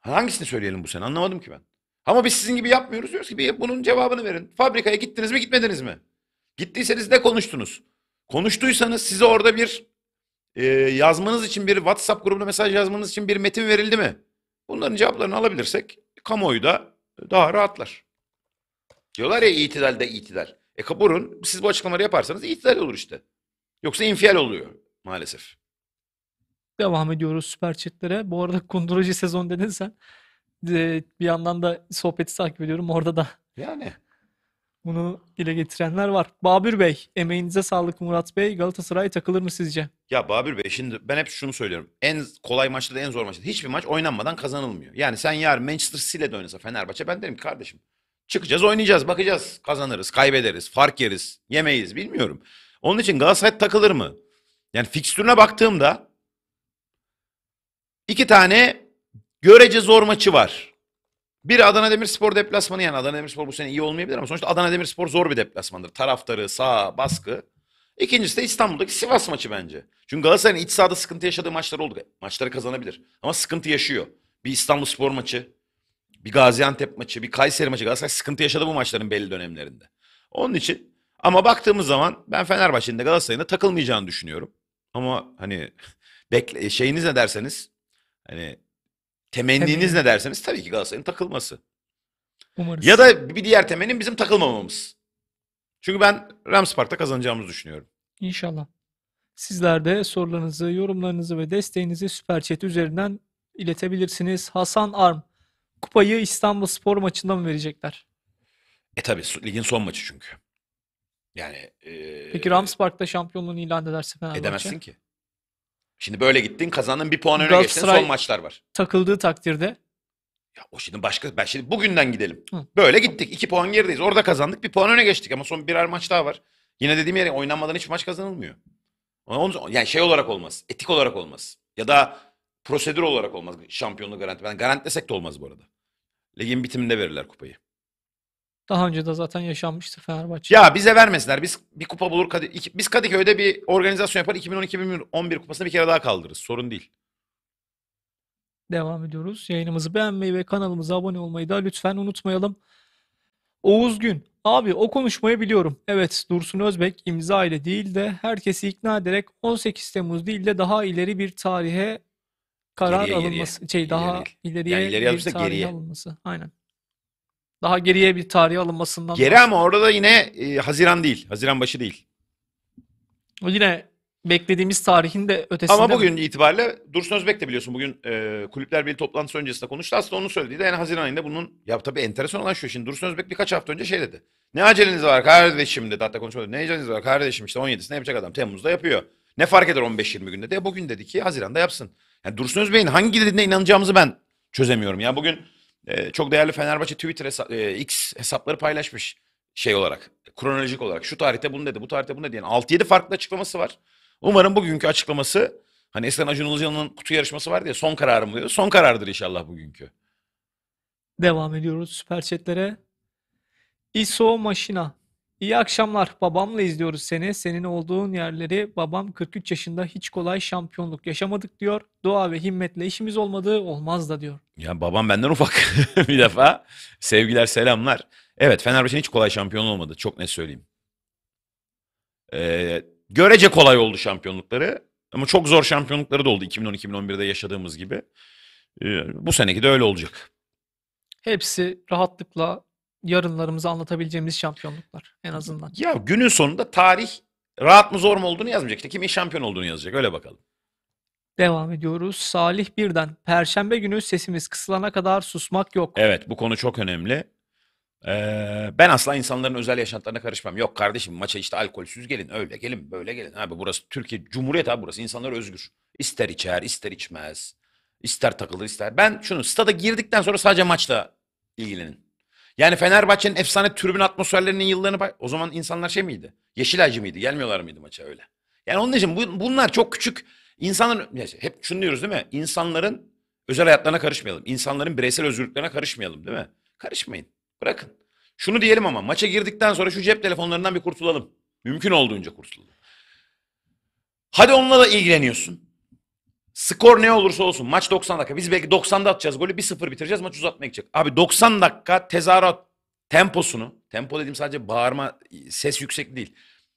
Hangisini söyleyelim bu sene? Anlamadım ki ben. Ama biz sizin gibi yapmıyoruz. Diyoruz ki bunun cevabını verin. Fabrikaya gittiniz mi gitmediniz mi? Gittiyseniz ne konuştunuz? Konuştuysanız size orada bir e, yazmanız için bir WhatsApp grubuna mesaj yazmanız için bir metin verildi mi? Bunların cevaplarını alabilirsek kamuoyu da daha rahatlar. Diyorlar ya itidal itidalde itidal. E kaburun siz bu açıklamaları yaparsanız itidal olur işte. Yoksa infial oluyor maalesef. Devam ediyoruz süper chatlere. Bu arada kunduracı sezon dedin sen. Ee, bir yandan da sohbeti takip ediyorum. Orada da yani bunu dile getirenler var. Babür Bey, emeğinize sağlık Murat Bey. Galatasaray takılır mı sizce? Ya Babür Bey şimdi ben hep şunu söylüyorum. En kolay maçta da en zor maçta da hiçbir maç oynanmadan kazanılmıyor. Yani sen yar Manchester ile de oynasa Fenerbahçe ben derim ki kardeşim çıkacağız oynayacağız bakacağız kazanırız kaybederiz fark yeriz yemeyiz bilmiyorum. Onun için Galatasaray takılır mı? Yani fikstürüne baktığımda iki tane görece zor maçı var. Bir Adana Demirspor deplasmanı yani Adana Demirspor bu sene iyi olmayabilir ama sonuçta Adana Demirspor zor bir deplasmandır. Taraftarı, sağ, baskı. İkincisi de İstanbul'daki Sivas maçı bence. Çünkü Galatasaray'ın iç sahada sıkıntı yaşadığı maçlar oldu. Maçları kazanabilir ama sıkıntı yaşıyor. Bir İstanbul Spor maçı, bir Gaziantep maçı, bir Kayseri maçı. Galatasaray sıkıntı yaşadı bu maçların belli dönemlerinde. Onun için ama baktığımız zaman ben Fenerbahçe'nin de Galatasaray'ın da takılmayacağını düşünüyorum. Ama hani <laughs> bekle şeyiniz ne derseniz hani Temenniniz Temenni. ne derseniz tabii ki Galatasaray'ın takılması. Umarız. Ya da bir diğer temennim bizim takılmamamız. Çünkü ben Ramspartta Park'ta kazanacağımızı düşünüyorum. İnşallah. Sizler de sorularınızı, yorumlarınızı ve desteğinizi Süper Chat üzerinden iletebilirsiniz. Hasan Arm, kupayı İstanbul Spor maçında mı verecekler? E tabi ligin son maçı çünkü. Yani e, Peki Rams Park'ta şampiyonluğunu ilan ederse Fenerbahçe? edemezsin ki. Şimdi böyle gittin kazandın bir puan öne geçtin son maçlar var. Takıldığı takdirde. Ya o şimdi başka ben şimdi bugünden gidelim. Hı. Böyle gittik iki puan gerideyiz orada kazandık bir puan öne geçtik ama son birer maç daha var. Yine dediğim yere oynanmadan hiç maç kazanılmıyor. Onun, yani şey olarak olmaz etik olarak olmaz ya da prosedür olarak olmaz şampiyonluğu garanti. Ben garantilesek de olmaz bu arada. Ligin bitiminde verirler kupayı. Daha önce de zaten yaşanmıştı Fenerbahçe. Ya bize vermesinler. Biz bir kupa bulur. Kadı- Biz Kadıköy'de bir organizasyon yapar. 2012 2011 kupasını bir kere daha kaldırırız. Sorun değil. Devam ediyoruz. Yayınımızı beğenmeyi ve kanalımıza abone olmayı da lütfen unutmayalım. Oğuz Gün. Abi o konuşmayı biliyorum. Evet Dursun Özbek imza ile değil de herkesi ikna ederek 18 Temmuz değil de daha ileri bir tarihe karar Geriye, geriye. alınması. Şey daha İleri. ileriye Yani ileriye bir almışsa tarihe geriye. alınması. Aynen. Daha geriye bir tarih alınmasından. Geri ama orada da yine e, Haziran değil. Haziran başı değil. Yine beklediğimiz tarihin de ötesinde. Ama bugün mi? itibariyle Dursun Özbek de biliyorsun bugün e, Kulüpler Birliği toplantısı öncesinde konuştu. Aslında onu söylediği de yani Haziran ayında bunun ya tabii enteresan olan şu şimdi Dursun Özbek birkaç hafta önce şey dedi. Ne aceleniz var kardeşim dedi hatta konuşmadı. Ne aceleniz var kardeşim işte 17'sinde yapacak adam Temmuz'da yapıyor. Ne fark eder 15-20 günde de bugün dedi ki Haziran'da yapsın. Yani Dursun Özbek'in hangi dediğine inanacağımızı ben çözemiyorum. Yani bugün ee, çok değerli Fenerbahçe Twitter hesa- e, X hesapları paylaşmış şey olarak, kronolojik olarak. Şu tarihte bunu dedi, bu tarihte bunu dedi. Yani 6-7 farklı açıklaması var. Umarım bugünkü açıklaması hani eskiden Acun Ilıcalı'nın kutu yarışması vardı ya son kararım diyor. Son karardır inşallah bugünkü. Devam ediyoruz süper chatlere. ISO Maşina İyi akşamlar. Babamla izliyoruz seni. Senin olduğun yerleri babam 43 yaşında hiç kolay şampiyonluk yaşamadık diyor. Dua ve himmetle işimiz olmadı olmaz da diyor. Ya babam benden ufak <laughs> bir defa. Sevgiler selamlar. Evet Fenerbahçe'nin hiç kolay şampiyon olmadı. Çok ne söyleyeyim. Ee, görece kolay oldu şampiyonlukları. Ama çok zor şampiyonlukları da oldu 2010-2011'de yaşadığımız gibi. Ee, bu seneki de öyle olacak. Hepsi rahatlıkla yarınlarımızı anlatabileceğimiz şampiyonluklar en azından. Ya günün sonunda tarih rahat mı zor mu olduğunu yazmayacak. İşte kimin şampiyon olduğunu yazacak. Öyle bakalım. Devam ediyoruz. Salih Birden. Perşembe günü sesimiz kısılana kadar susmak yok. Evet bu konu çok önemli. Ee, ben asla insanların özel yaşantılarına karışmam. Yok kardeşim maça işte alkolsüz gelin öyle gelin böyle gelin. Abi burası Türkiye Cumhuriyet abi burası insanlar özgür. İster içer ister içmez. İster takılır ister. Ben şunu stada girdikten sonra sadece maçla ilgilenin. Yani Fenerbahçe'nin efsane tribün atmosferlerinin yıllarını O zaman insanlar şey miydi? Yeşilaycı mıydı? Gelmiyorlar mıydı maça öyle? Yani onun için bu, bunlar çok küçük. insanların neyse, hep şunu diyoruz değil mi? İnsanların özel hayatlarına karışmayalım. İnsanların bireysel özgürlüklerine karışmayalım değil mi? Karışmayın. Bırakın. Şunu diyelim ama maça girdikten sonra şu cep telefonlarından bir kurtulalım. Mümkün olduğunca kurtulalım. Hadi onunla da ilgileniyorsun. Skor ne olursa olsun maç 90 dakika. Biz belki 90'da atacağız golü 1-0 bitireceğiz maç uzatmaya gidecek. Abi 90 dakika tezahürat temposunu, tempo dediğim sadece bağırma, ses yüksek değil.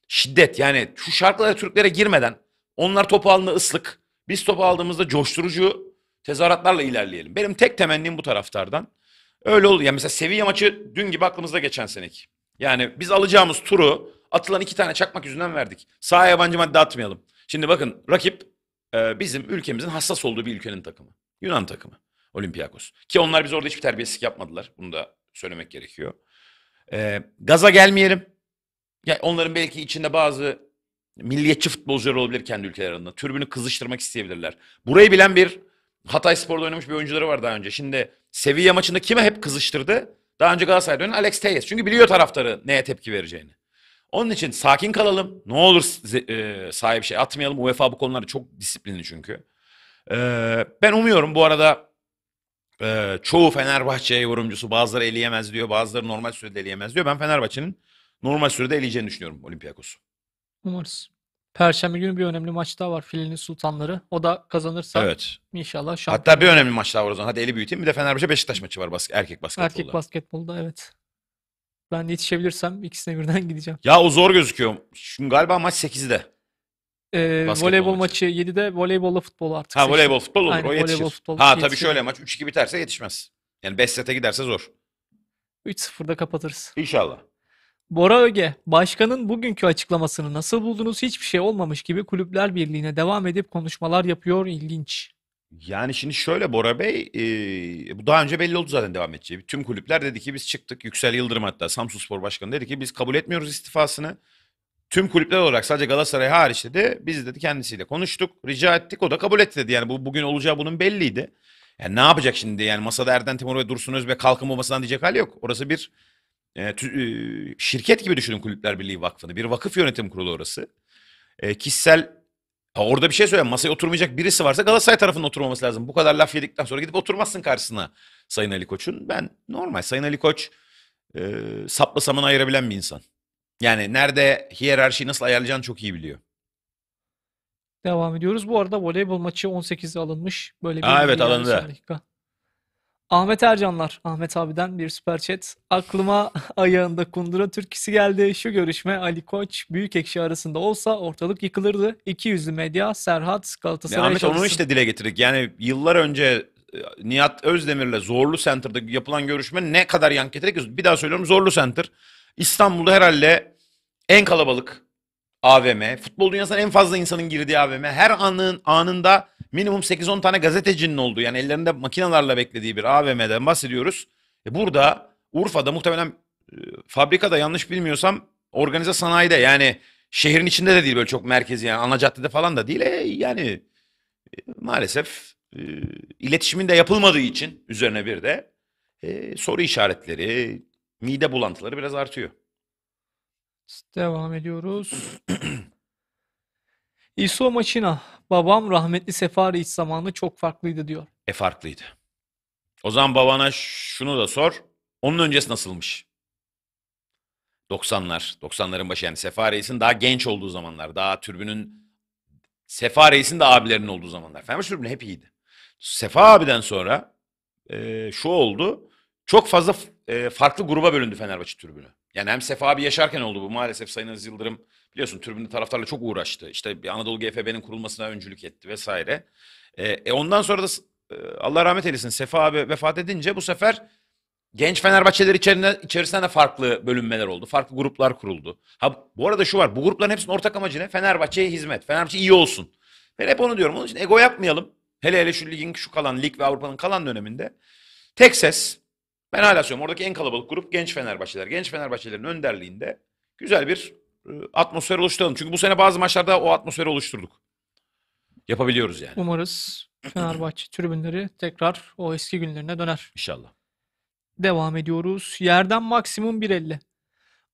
Şiddet yani şu şarkılara Türklere girmeden onlar topu aldığında ıslık, biz topu aldığımızda coşturucu tezahüratlarla ilerleyelim. Benim tek temennim bu taraftardan. Öyle oldu. Yani mesela seviye maçı dün gibi aklımızda geçen seneki. Yani biz alacağımız turu atılan iki tane çakmak yüzünden verdik. Sahaya yabancı madde atmayalım. Şimdi bakın rakip ee, bizim ülkemizin hassas olduğu bir ülkenin takımı. Yunan takımı. Olympiakos. Ki onlar biz orada hiçbir terbiyesizlik yapmadılar. Bunu da söylemek gerekiyor. E, gaza gelmeyelim. Ya onların belki içinde bazı milliyetçi futbolcular olabilir kendi ülkelerinde, Türbünü kızıştırmak isteyebilirler. Burayı bilen bir Hatay Spor'da oynamış bir oyuncuları var daha önce. Şimdi Sevilla maçında kime hep kızıştırdı? Daha önce Galatasaray'da oynayan Alex Teyes. Çünkü biliyor taraftarı neye tepki vereceğini. Onun için sakin kalalım. Ne olur e, sahip şey atmayalım. UEFA bu konuları çok disiplinli çünkü. E, ben umuyorum bu arada e, çoğu Fenerbahçe yorumcusu bazıları eleyemez diyor. Bazıları normal sürede eleyemez diyor. Ben Fenerbahçe'nin normal sürede eleyeceğini düşünüyorum Olympiakos'u. Umarız. Perşembe günü bir önemli maç daha var. Filin'in Sultanları. O da kazanırsa evet. inşallah şampiyon. Hatta bir önemli maç daha var o zaman. Hadi eli büyüteyim. Bir de Fenerbahçe Beşiktaş maçı var bas erkek basketbolda. Erkek basketbolda evet. Ben yetişebilirsem ikisine birden <laughs> gideceğim. Ya o zor gözüküyor. Şimdi galiba maç 8'de. Ee, voleybol maçı. maçı 7'de voleybolla futbol artık. Ha seçim. voleybol futbol olur Aynen, o yetişir. Voleybol, futbol ha tabii şöyle maç 3-2 biterse yetişmez. Yani 5 sete giderse zor. 3-0'da kapatırız. İnşallah. Bora Öge, başkanın bugünkü açıklamasını nasıl buldunuz? Hiçbir şey olmamış gibi Kulüpler Birliği'ne devam edip konuşmalar yapıyor. İlginç. Yani şimdi şöyle Bora Bey, eee, bu daha önce belli oldu zaten devam edeceği. Tüm kulüpler dedi ki biz çıktık. Yüksel Yıldırım hatta Spor Başkanı dedi ki biz kabul etmiyoruz istifasını. Tüm kulüpler olarak sadece Galatasaray hariç dedi. Biz dedi kendisiyle konuştuk, rica ettik. O da kabul etti dedi. Yani bu bugün olacağı bunun belliydi. Yani ne yapacak şimdi? Yani masada Erden Timur ve Dursun Özbek kalkın babasından diyecek hali yok. Orası bir e, tü- e, şirket gibi düşünün Kulüpler Birliği Vakfı'nı. Bir vakıf yönetim kurulu orası. E, kişisel Ha orada bir şey söyle. Masaya oturmayacak birisi varsa Galatasaray tarafının oturmaması lazım. Bu kadar laf yedikten sonra gidip oturmazsın karşısına Sayın Ali Koç'un. Ben normal. Sayın Ali Koç e, sapla samanı ayırabilen bir insan. Yani nerede hiyerarşiyi nasıl ayarlayacağını çok iyi biliyor. Devam ediyoruz. Bu arada voleybol maçı 18'de alınmış. Böyle bir Aa, evet, bir alındı. dakika. Ahmet Ercanlar, Ahmet abiden bir süper chat. Aklıma <laughs> ayağında kundura türküsü geldi. Şu görüşme Ali Koç büyük ekşi arasında olsa ortalık yıkılırdı. İki yüzlü medya, Serhat, Galatasaray. Ya Ahmet şarkısı. onu işte dile getirdik. Yani yıllar önce e, Nihat Özdemir'le Zorlu Center'da yapılan görüşme ne kadar yank getirdik. Bir daha söylüyorum Zorlu Center. İstanbul'da herhalde en kalabalık AVM. Futbol dünyasının en fazla insanın girdiği AVM. Her anın anında minimum 8-10 tane gazetecinin olduğu yani ellerinde makinalarla beklediği bir AVM'den bahsediyoruz. E burada Urfa'da muhtemelen e, fabrikada yanlış bilmiyorsam organize sanayide yani şehrin içinde de değil böyle çok merkezi yani ana caddede falan da değil. E, yani e, maalesef e, iletişimin de yapılmadığı için üzerine bir de e, soru işaretleri, mide bulantıları biraz artıyor. Devam ediyoruz. <clears throat> İso Maçina, babam rahmetli Sefari iç zamanı çok farklıydı diyor. E farklıydı. O zaman babana şunu da sor. Onun öncesi nasılmış? 90'lar, 90'ların başı yani Sefa Reis'in daha genç olduğu zamanlar, daha türbünün Sefa Reis'in de abilerinin olduğu zamanlar. Fenerbahçe türbünü hep iyiydi. Sefa abiden sonra e, şu oldu. Çok fazla e, farklı gruba bölündü Fenerbahçe türbünü. Yani hem Sefa abi yaşarken oldu bu maalesef Sayın Aziz Yıldırım Biliyorsun tribünde taraftarla çok uğraştı. İşte Anadolu GFB'nin kurulmasına öncülük etti vesaire. E, e ondan sonra da e, Allah rahmet eylesin Sefa abi vefat edince bu sefer genç Fenerbahçeler içerisinde, içerisinde de farklı bölünmeler oldu. Farklı gruplar kuruldu. Ha bu arada şu var. Bu grupların hepsinin ortak amacı ne? Fenerbahçe'ye hizmet. Fenerbahçe iyi olsun. Ben hep onu diyorum. Onun için ego yapmayalım. Hele hele şu ligin şu kalan lig ve Avrupa'nın kalan döneminde tek ses ben hala söylüyorum oradaki en kalabalık grup genç Fenerbahçeler. Genç Fenerbahçelerin önderliğinde güzel bir e, atmosfer oluşturalım. Çünkü bu sene bazı maçlarda o atmosferi oluşturduk. Yapabiliyoruz yani. Umarız Fenerbahçe tribünleri tekrar o eski günlerine döner. İnşallah. Devam ediyoruz. Yerden maksimum 1.50.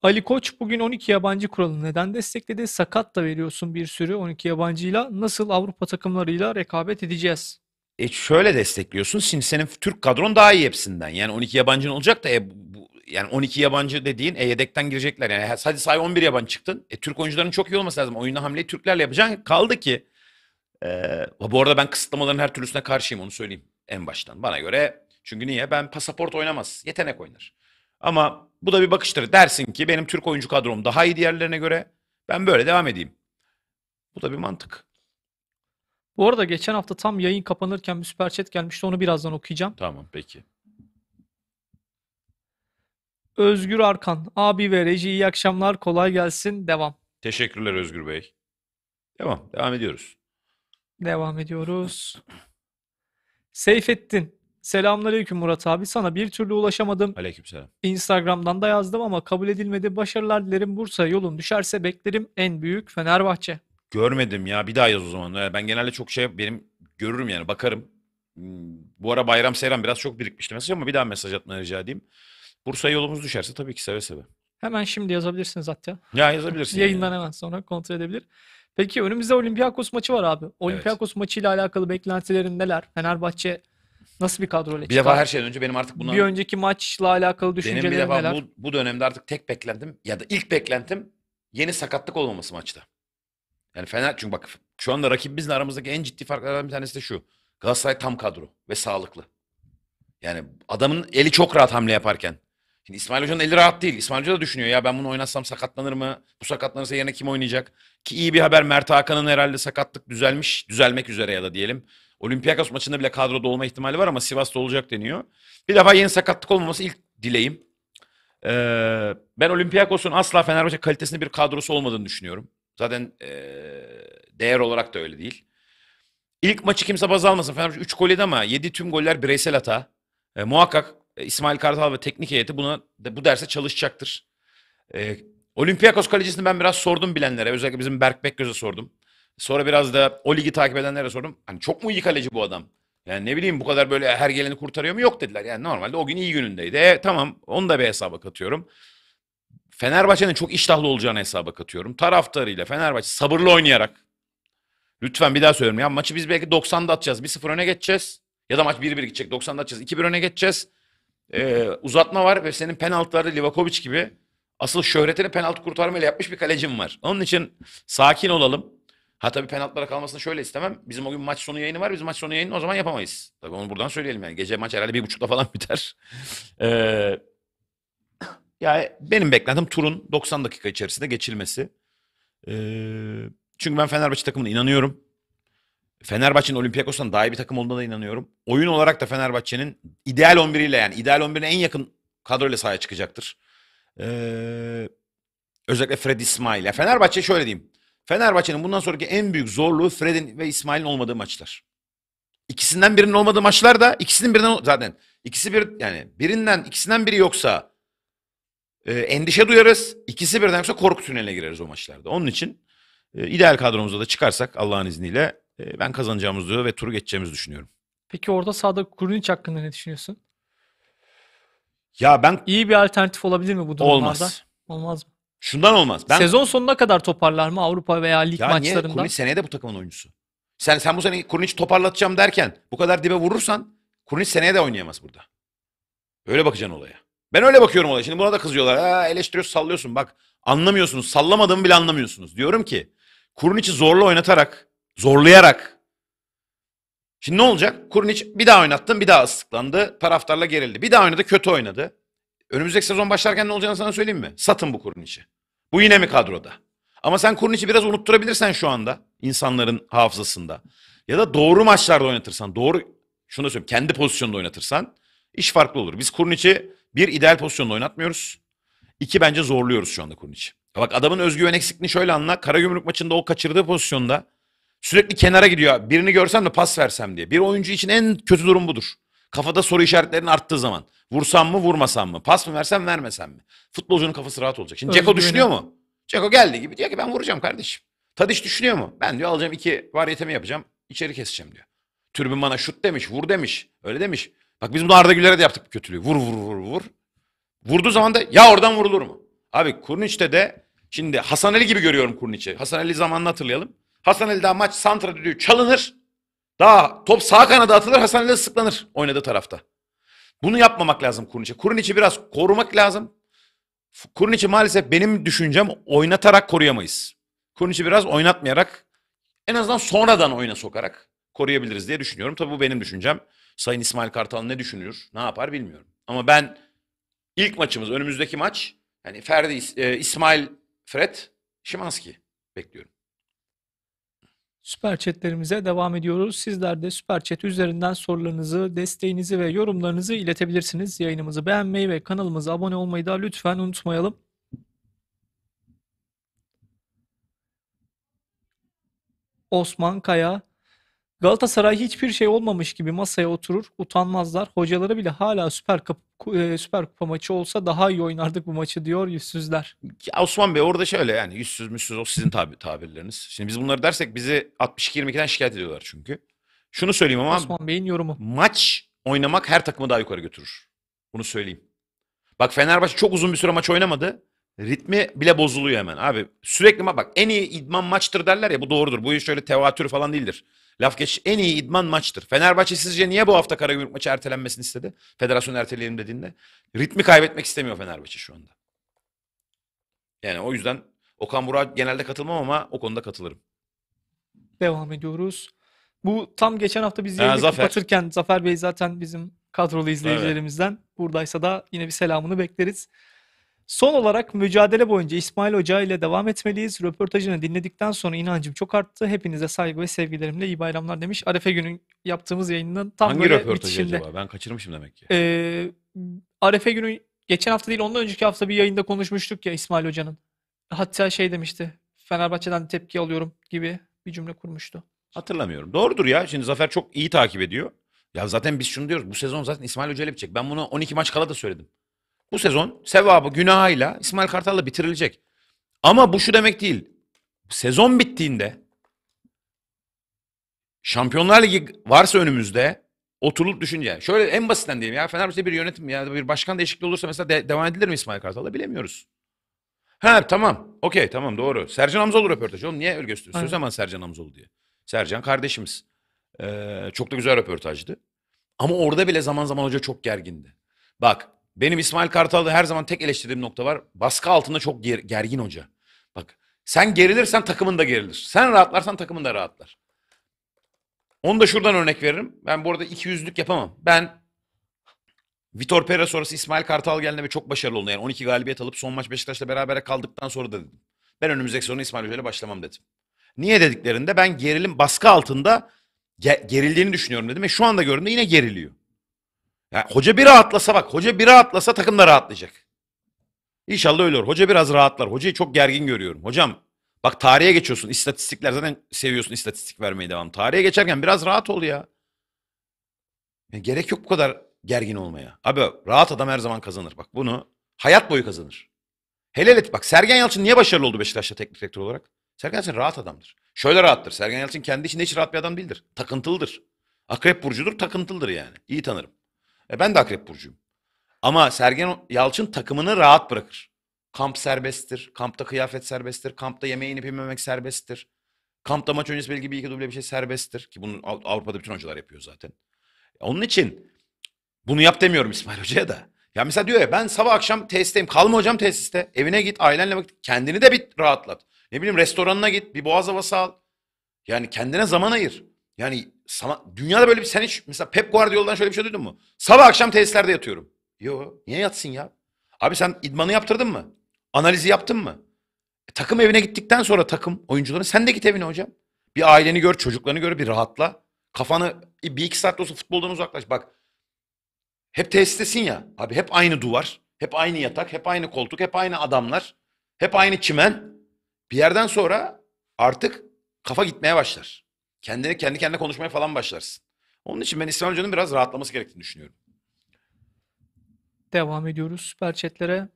Ali Koç bugün 12 yabancı kuralını neden destekledi? Sakat da veriyorsun bir sürü 12 yabancıyla. Nasıl Avrupa takımlarıyla rekabet edeceğiz? E şöyle destekliyorsun. Şimdi senin Türk kadron daha iyi hepsinden. Yani 12 yabancın olacak da e, bu, yani 12 yabancı dediğin e, yedekten girecekler. Yani sadece say 11 yabancı çıktın. E, Türk oyuncuların çok iyi olması lazım. Oyunda hamleyi Türklerle yapacaksın. Kaldı ki e, bu arada ben kısıtlamaların her türlüsüne karşıyım onu söyleyeyim en baştan. Bana göre çünkü niye? Ben pasaport oynamaz. Yetenek oynar. Ama bu da bir bakıştır. Dersin ki benim Türk oyuncu kadrom daha iyi diğerlerine göre. Ben böyle devam edeyim. Bu da bir mantık. Bu arada geçen hafta tam yayın kapanırken bir süper chat gelmişti. Onu birazdan okuyacağım. Tamam peki. Özgür Arkan. Abi ve reji iyi akşamlar. Kolay gelsin. Devam. Teşekkürler Özgür Bey. Devam. Devam ediyoruz. Devam ediyoruz. Seyfettin. Selamünaleyküm Murat abi. Sana bir türlü ulaşamadım. Aleykümselam. Instagram'dan da yazdım ama kabul edilmedi. Başarılar dilerim. Bursa yolun düşerse beklerim. En büyük Fenerbahçe. Görmedim ya. Bir daha yaz o zaman. Ben genelde çok şey benim görürüm yani bakarım. Hmm, bu ara bayram seyran biraz çok birikmişti mesaj ama bir daha mesaj atmanı rica edeyim. Bursa yolumuz düşerse tabii ki seve seve. Hemen şimdi yazabilirsiniz hatta. Ya yazabilirsiniz. <laughs> Yayından hemen sonra kontrol edebilir. Peki önümüzde Olympiakos maçı var abi. Olympiakos evet. maçıyla alakalı beklentilerin neler? Fenerbahçe nasıl bir kadroyla çıkar? Bir defa her şeyden önce benim artık bundan... Bir önceki maçla alakalı düşüncelerim neler? Benim bir defa Bu, bu dönemde artık tek beklentim ya da ilk beklentim yeni sakatlık olmaması maçta. Yani Fener çünkü bak şu anda rakibimizle aramızdaki en ciddi farklardan bir tanesi de şu. Galatasaray tam kadro ve sağlıklı. Yani adamın eli çok rahat hamle yaparken. Şimdi İsmail Hoca'nın eli rahat değil. İsmail Hoca da düşünüyor ya ben bunu oynatsam sakatlanır mı? Bu sakatlanırsa yerine kim oynayacak? Ki iyi bir haber Mert Hakan'ın herhalde sakatlık düzelmiş. Düzelmek üzere ya da diyelim. Olympiakos maçında bile kadroda olma ihtimali var ama Sivas'ta olacak deniyor. Bir defa yeni sakatlık olmaması ilk dileğim. Ee, ben Olympiakos'un asla Fenerbahçe kalitesinde bir kadrosu olmadığını düşünüyorum. Zaten e, değer olarak da öyle değil. İlk maçı kimse baz almasın. Fenerbahçe 3 gol yedi ama 7 tüm goller bireysel hata. E, muhakkak e, İsmail Kartal ve teknik heyeti buna bu derse çalışacaktır. E, Olympiakos kalecisini ben biraz sordum bilenlere. Özellikle bizim Berk Bekgöz'e sordum. Sonra biraz da o ligi takip edenlere sordum. Hani çok mu iyi kaleci bu adam? Yani ne bileyim bu kadar böyle her geleni kurtarıyor mu? Yok dediler. Yani normalde o gün iyi günündeydi. E, tamam onu da bir hesaba katıyorum. Fenerbahçe'nin çok iştahlı olacağını hesaba katıyorum. Taraftarıyla Fenerbahçe sabırlı oynayarak. Lütfen bir daha söylüyorum ya maçı biz belki 90'da atacağız. 1-0 öne geçeceğiz. Ya da maç 1-1 gidecek. 90'da atacağız. 2-1 öne geçeceğiz e, uzatma var ve senin penaltıları Livakovic gibi asıl şöhretini penaltı kurtarmayla yapmış bir kalecim var. Onun için sakin olalım. Ha tabii penaltılara kalmasını şöyle istemem. Bizim o gün maç sonu yayını var. Biz maç sonu yayını o zaman yapamayız. Tabii onu buradan söyleyelim yani. Gece maç herhalde bir buçukta falan <laughs> biter. Ee, yani benim beklentim turun 90 dakika içerisinde geçilmesi. Ee, çünkü ben Fenerbahçe takımına inanıyorum. Fenerbahçe'nin Olympiakos'tan daha iyi bir takım olduğuna da inanıyorum. Oyun olarak da Fenerbahçe'nin ideal 11 ile yani ideal 11'ine en yakın kadroyla sahaya çıkacaktır. Ee, özellikle Fred İsmail. Ya Fenerbahçe şöyle diyeyim. Fenerbahçe'nin bundan sonraki en büyük zorluğu Fred'in ve İsmail'in olmadığı maçlar. İkisinden birinin olmadığı maçlar da ikisinin birinden zaten ikisi bir yani birinden ikisinden biri yoksa e, endişe duyarız. İkisi birden yoksa korku tüneline gireriz o maçlarda. Onun için e, ideal kadromuza da çıkarsak Allah'ın izniyle ee, ben kazanacağımız diyor ve turu geçeceğimizi düşünüyorum. Peki orada sahada Krunic hakkında ne düşünüyorsun? Ya ben iyi bir alternatif olabilir mi bu durumlarda? Olmaz. Olmaz mı? şundan olmaz. Ben Sezon sonuna kadar toparlar mı Avrupa veya lig ya niye maçlarında? Kurniç seneye de bu takımın oyuncusu. Sen sen bu sene Kurniç'i toparlatacağım derken bu kadar dibe vurursan Kurniç seneye de oynayamaz burada. Öyle bakacaksın olaya. Ben öyle bakıyorum olaya. Şimdi buna da kızıyorlar. Aa, eleştiriyorsun sallıyorsun bak. Anlamıyorsunuz. Sallamadığımı bile anlamıyorsunuz. Diyorum ki Kurniç'i zorla oynatarak Zorlayarak. Şimdi ne olacak? Kurniç bir daha oynattın bir daha ıslıklandı. Taraftarla gerildi. Bir daha oynadı kötü oynadı. Önümüzdeki sezon başlarken ne olacağını sana söyleyeyim mi? Satın bu Kurniç'i. Bu yine mi kadroda? Ama sen Kurniç'i biraz unutturabilirsen şu anda insanların hafızasında. Ya da doğru maçlarda oynatırsan, doğru şunu da söyleyeyim kendi pozisyonunda oynatırsan iş farklı olur. Biz Kurniç'i bir ideal pozisyonda oynatmıyoruz. İki bence zorluyoruz şu anda Kurniç'i. Bak adamın özgüven eksikliğini şöyle anla. Karagümrük maçında o kaçırdığı pozisyonda Sürekli kenara gidiyor. Birini görsem de pas versem diye. Bir oyuncu için en kötü durum budur. Kafada soru işaretlerinin arttığı zaman. Vursam mı vurmasam mı? Pas mı versem vermesem mi? Futbolcunun kafası rahat olacak. Şimdi Ceko düşünüyor mu? Ceko geldi gibi diyor ki ben vuracağım kardeşim. Tadiş düşünüyor mu? Ben diyor alacağım iki variyetemi yapacağım. içeri keseceğim diyor. Türbün bana şut demiş, vur demiş. Öyle demiş. Bak biz bunu Arda Güler'e de yaptık bir kötülüğü. Vur vur vur vur. Vurduğu zaman da ya oradan vurulur mu? Abi Kurniç'te de şimdi Hasan Ali gibi görüyorum Kurniç'i. Hasan Ali zamanını hatırlayalım. Hasan Ali maç santra düdüğü çalınır. Daha top sağ kanada atılır Hasan Ali sıklanır oynadığı tarafta. Bunu yapmamak lazım Kurniç'e. Kurniç'i biraz korumak lazım. Kurniç'i maalesef benim düşüncem oynatarak koruyamayız. Kurniç'i biraz oynatmayarak en azından sonradan oyuna sokarak koruyabiliriz diye düşünüyorum. Tabii bu benim düşüncem. Sayın İsmail Kartal ne düşünür, ne yapar bilmiyorum. Ama ben ilk maçımız önümüzdeki maç yani Ferdi e, İsmail Fred Şimanski bekliyorum. Süper chatlerimize devam ediyoruz. Sizler de süper chat üzerinden sorularınızı, desteğinizi ve yorumlarınızı iletebilirsiniz. Yayınımızı beğenmeyi ve kanalımıza abone olmayı da lütfen unutmayalım. Osman Kaya Galatasaray hiçbir şey olmamış gibi masaya oturur, utanmazlar. Hocaları bile hala Süper Kupa, e, Süper Kupa maçı olsa daha iyi oynardık bu maçı diyor yüzsüzler. Ya Osman Bey orada şöyle yani yüzsüz müsüz o sizin tabi tabirleriniz. Şimdi biz bunları dersek bizi 62-22'den şikayet ediyorlar çünkü. Şunu söyleyeyim ama Osman Bey'in yorumu. Maç oynamak her takımı daha yukarı götürür. Bunu söyleyeyim. Bak Fenerbahçe çok uzun bir süre maç oynamadı. Ritmi bile bozuluyor hemen abi. Sürekli bak en iyi idman maçtır derler ya bu doğrudur. Bu iş şöyle tevatür falan değildir. Laf geç en iyi idman maçtır. Fenerbahçe sizce niye bu hafta Karagümrük maçı ertelenmesini istedi? Federasyon erteleyelim dediğinde. Ritmi kaybetmek istemiyor Fenerbahçe şu anda. Yani o yüzden Okan Burak genelde katılmam ama o konuda katılırım. Devam ediyoruz. Bu tam geçen hafta biz yayını Zafer. kapatırken Zafer Bey zaten bizim kadrolu izleyicilerimizden. Buradaysa da yine bir selamını bekleriz. Son olarak mücadele boyunca İsmail Hoca ile devam etmeliyiz. Röportajını dinledikten sonra inancım çok arttı. Hepinize saygı ve sevgilerimle iyi bayramlar demiş. Arefe günün yaptığımız yayından tam Hangi böyle röportajı bitişinde. acaba? Ben kaçırmışım demek ki. Ee, Arefe günün geçen hafta değil ondan önceki hafta bir yayında konuşmuştuk ya İsmail Hoca'nın. Hatta şey demişti. Fenerbahçe'den tepki alıyorum gibi bir cümle kurmuştu. Hatırlamıyorum. Doğrudur ya. Şimdi Zafer çok iyi takip ediyor. Ya zaten biz şunu diyoruz. Bu sezon zaten İsmail Hoca ile bitecek. Ben bunu 12 maç kala da söyledim bu sezon sevabı günahıyla İsmail Kartal'la bitirilecek. Ama bu şu demek değil. Sezon bittiğinde Şampiyonlar Ligi varsa önümüzde oturulup düşünce. Şöyle en basitten diyeyim ya Fenerbahçe bir yönetim ya da bir başkan değişikliği olursa mesela de, devam edilir mi İsmail Kartal'la bilemiyoruz. Ha tamam. Okey tamam doğru. Sercan Hamzoğlu röportajı. Oğlum niye öyle gösteriyorsun? Aynen. zaman Sercan Hamzoğlu diye. Sercan kardeşimiz. Ee, çok da güzel röportajdı. Ama orada bile zaman zaman hoca çok gergindi. Bak benim İsmail Kartal'da her zaman tek eleştirdiğim nokta var. Baskı altında çok ger- gergin hoca. Bak sen gerilirsen takımın da gerilir. Sen rahatlarsan takımın da rahatlar. Onu da şuradan örnek veririm. Ben bu arada iki yüzlük yapamam. Ben Vitor Pereira sonrası İsmail Kartal geldiğinde ve çok başarılı oldu. Yani 12 galibiyet alıp son maç Beşiktaş'la beraber kaldıktan sonra da dedim. Ben önümüzdeki sezonu İsmail Hoca başlamam dedim. Niye dediklerinde ben gerilim baskı altında ge- gerildiğini düşünüyorum dedim. Ve şu anda göründüğü yine geriliyor. Ya hoca bir rahatlasa bak. Hoca bir rahatlasa takım da rahatlayacak. İnşallah öyle olur. Hoca biraz rahatlar. Hocayı çok gergin görüyorum. Hocam bak tarihe geçiyorsun. İstatistikler zaten seviyorsun istatistik vermeyi devam. Tarihe geçerken biraz rahat ol ya. ya gerek yok bu kadar gergin olmaya. Abi rahat adam her zaman kazanır. Bak bunu hayat boyu kazanır. Helal et bak Sergen Yalçın niye başarılı oldu Beşiktaş'ta teknik direktör olarak? Sergen Yalçın rahat adamdır. Şöyle rahattır. Sergen Yalçın kendi içinde hiç rahat bir adam değildir. Takıntılıdır. Akrep burcudur, takıntılıdır yani. İyi tanırım. E ben de akrep burcuyum. Ama Sergen Yalçın takımını rahat bırakır. Kamp serbesttir. Kampta kıyafet serbesttir. Kampta yemeğe inip inmemek serbesttir. Kampta maç öncesi belki bir iki duble bir şey serbesttir. Ki bunu Avrupa'da bütün hocalar yapıyor zaten. E, onun için bunu yap demiyorum İsmail Hoca'ya da. Ya mesela diyor ya ben sabah akşam tesisteyim. Kalma hocam tesiste. Evine git ailenle vakit. Kendini de bir rahatlat. Ne bileyim restoranına git. Bir boğaz havası al. Yani kendine zaman ayır. Yani sana, dünyada böyle bir sen hiç mesela Pep Guardiola'dan şöyle bir şey duydun mu? Sabah akşam tesislerde yatıyorum. Yo niye yatsın ya? Abi sen idmanı yaptırdın mı? Analizi yaptın mı? E, takım evine gittikten sonra takım oyuncuların sen de git evine hocam. Bir aileni gör, çocuklarını gör, bir rahatla. Kafanı e, bir iki saat olsa futboldan uzaklaş. Bak hep tesistesin ya. Abi hep aynı duvar, hep aynı yatak, hep aynı koltuk, hep aynı adamlar, hep aynı çimen. Bir yerden sonra artık kafa gitmeye başlar. Kendini kendi kendine konuşmaya falan başlarsın. Onun için ben İsmail Hoca'nın biraz rahatlaması gerektiğini düşünüyorum. Devam ediyoruz süper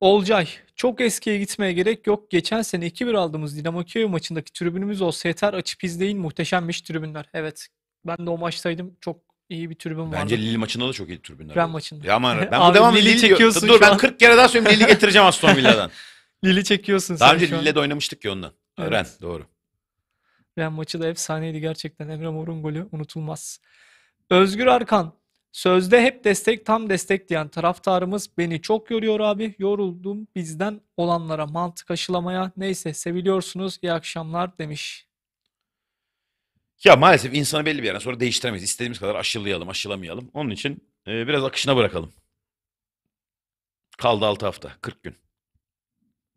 Olcay, çok eskiye gitmeye gerek yok. Geçen sene 2-1 aldığımız Dinamo Kiev maçındaki tribünümüz olsa yeter açıp izleyin. Muhteşemmiş tribünler. Evet. Ben de o maçtaydım. Çok iyi bir tribün vardı. Bence Lille maçında da çok iyi tribünler. Ren maçında. Ya aman <laughs> ben bu Abi, devamlı Lille, Lille çekiyorsun Dur şu ben an. 40 kere daha söyleyeyim Lille'i getireceğim Aston <laughs> Villa'dan. Lili çekiyorsun sen. Daha önce şu an. Lille'de oynamıştık ya ondan. Evet. Ren doğru. Ren maçı da efsaneydi gerçekten. Emre Mor'un golü unutulmaz. Özgür Arkan. Sözde hep destek tam destek diyen taraftarımız beni çok yoruyor abi. Yoruldum bizden olanlara mantık aşılamaya. Neyse seviliyorsunuz iyi akşamlar demiş. Ya maalesef insanı belli bir yerden sonra değiştiremeyiz. İstediğimiz kadar aşılayalım aşılamayalım. Onun için e, biraz akışına bırakalım. Kaldı 6 hafta 40 gün.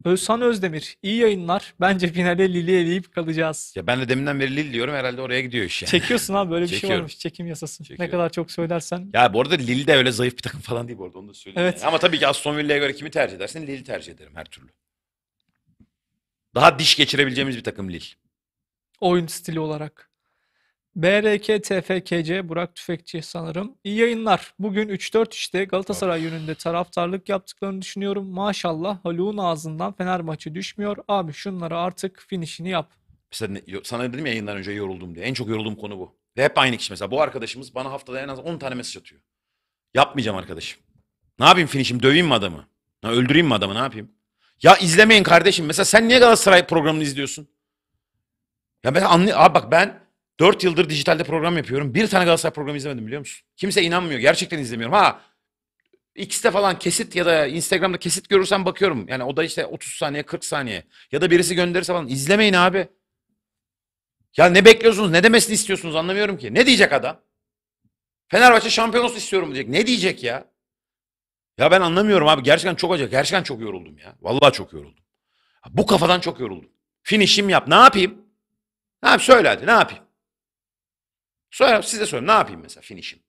Özhan Özdemir iyi yayınlar. Bence finale Lili eleyip kalacağız. Ya ben de deminden beri lili diyorum herhalde oraya gidiyor iş yani. Çekiyorsun abi böyle bir şey Çekiyorum. varmış çekim yasası. Ne kadar çok söylersen. Ya bu arada lili de öyle zayıf bir takım falan değil bu arada onu da söyleyeyim. Evet. yani. Ama tabii ki Aston Villa'ya göre kimi tercih edersin? Lili tercih ederim her türlü. Daha diş geçirebileceğimiz bir takım Lille. Oyun stili olarak. BRK TFKC Burak Tüfekçi sanırım. İyi yayınlar. Bugün 3-4 işte Galatasaray yönünde taraftarlık yaptıklarını düşünüyorum. Maşallah Haluk'un ağzından Fener maçı düşmüyor. Abi şunları artık finişini yap. Mesela sana dedim ya yayından önce yoruldum diye. En çok yorulduğum konu bu. Ve hep aynı kişi mesela. Bu arkadaşımız bana haftada en az 10 tane mesaj atıyor. Yapmayacağım arkadaşım. Ne yapayım finişim? Döveyim mi adamı? Ha, öldüreyim mi adamı? Ne yapayım? Ya izlemeyin kardeşim. Mesela sen niye Galatasaray programını izliyorsun? Ya ben anlı Abi bak ben 4 yıldır dijitalde program yapıyorum. Bir tane Galatasaray programı izlemedim biliyor musun? Kimse inanmıyor. Gerçekten izlemiyorum. Ha X'de falan kesit ya da Instagram'da kesit görürsem bakıyorum. Yani o da işte 30 saniye 40 saniye. Ya da birisi gönderirse falan. izlemeyin abi. Ya ne bekliyorsunuz? Ne demesini istiyorsunuz? Anlamıyorum ki. Ne diyecek adam? Fenerbahçe şampiyon olsun istiyorum diyecek. Ne diyecek ya? Ya ben anlamıyorum abi. Gerçekten çok acayip. Gerçekten çok yoruldum ya. Vallahi çok yoruldum. Bu kafadan çok yoruldum. Finişim yap. Ne yapayım? Ne yap? Söyle hadi. Ne yapayım? Sonra size soruyorum ne yapayım mesela finish'im?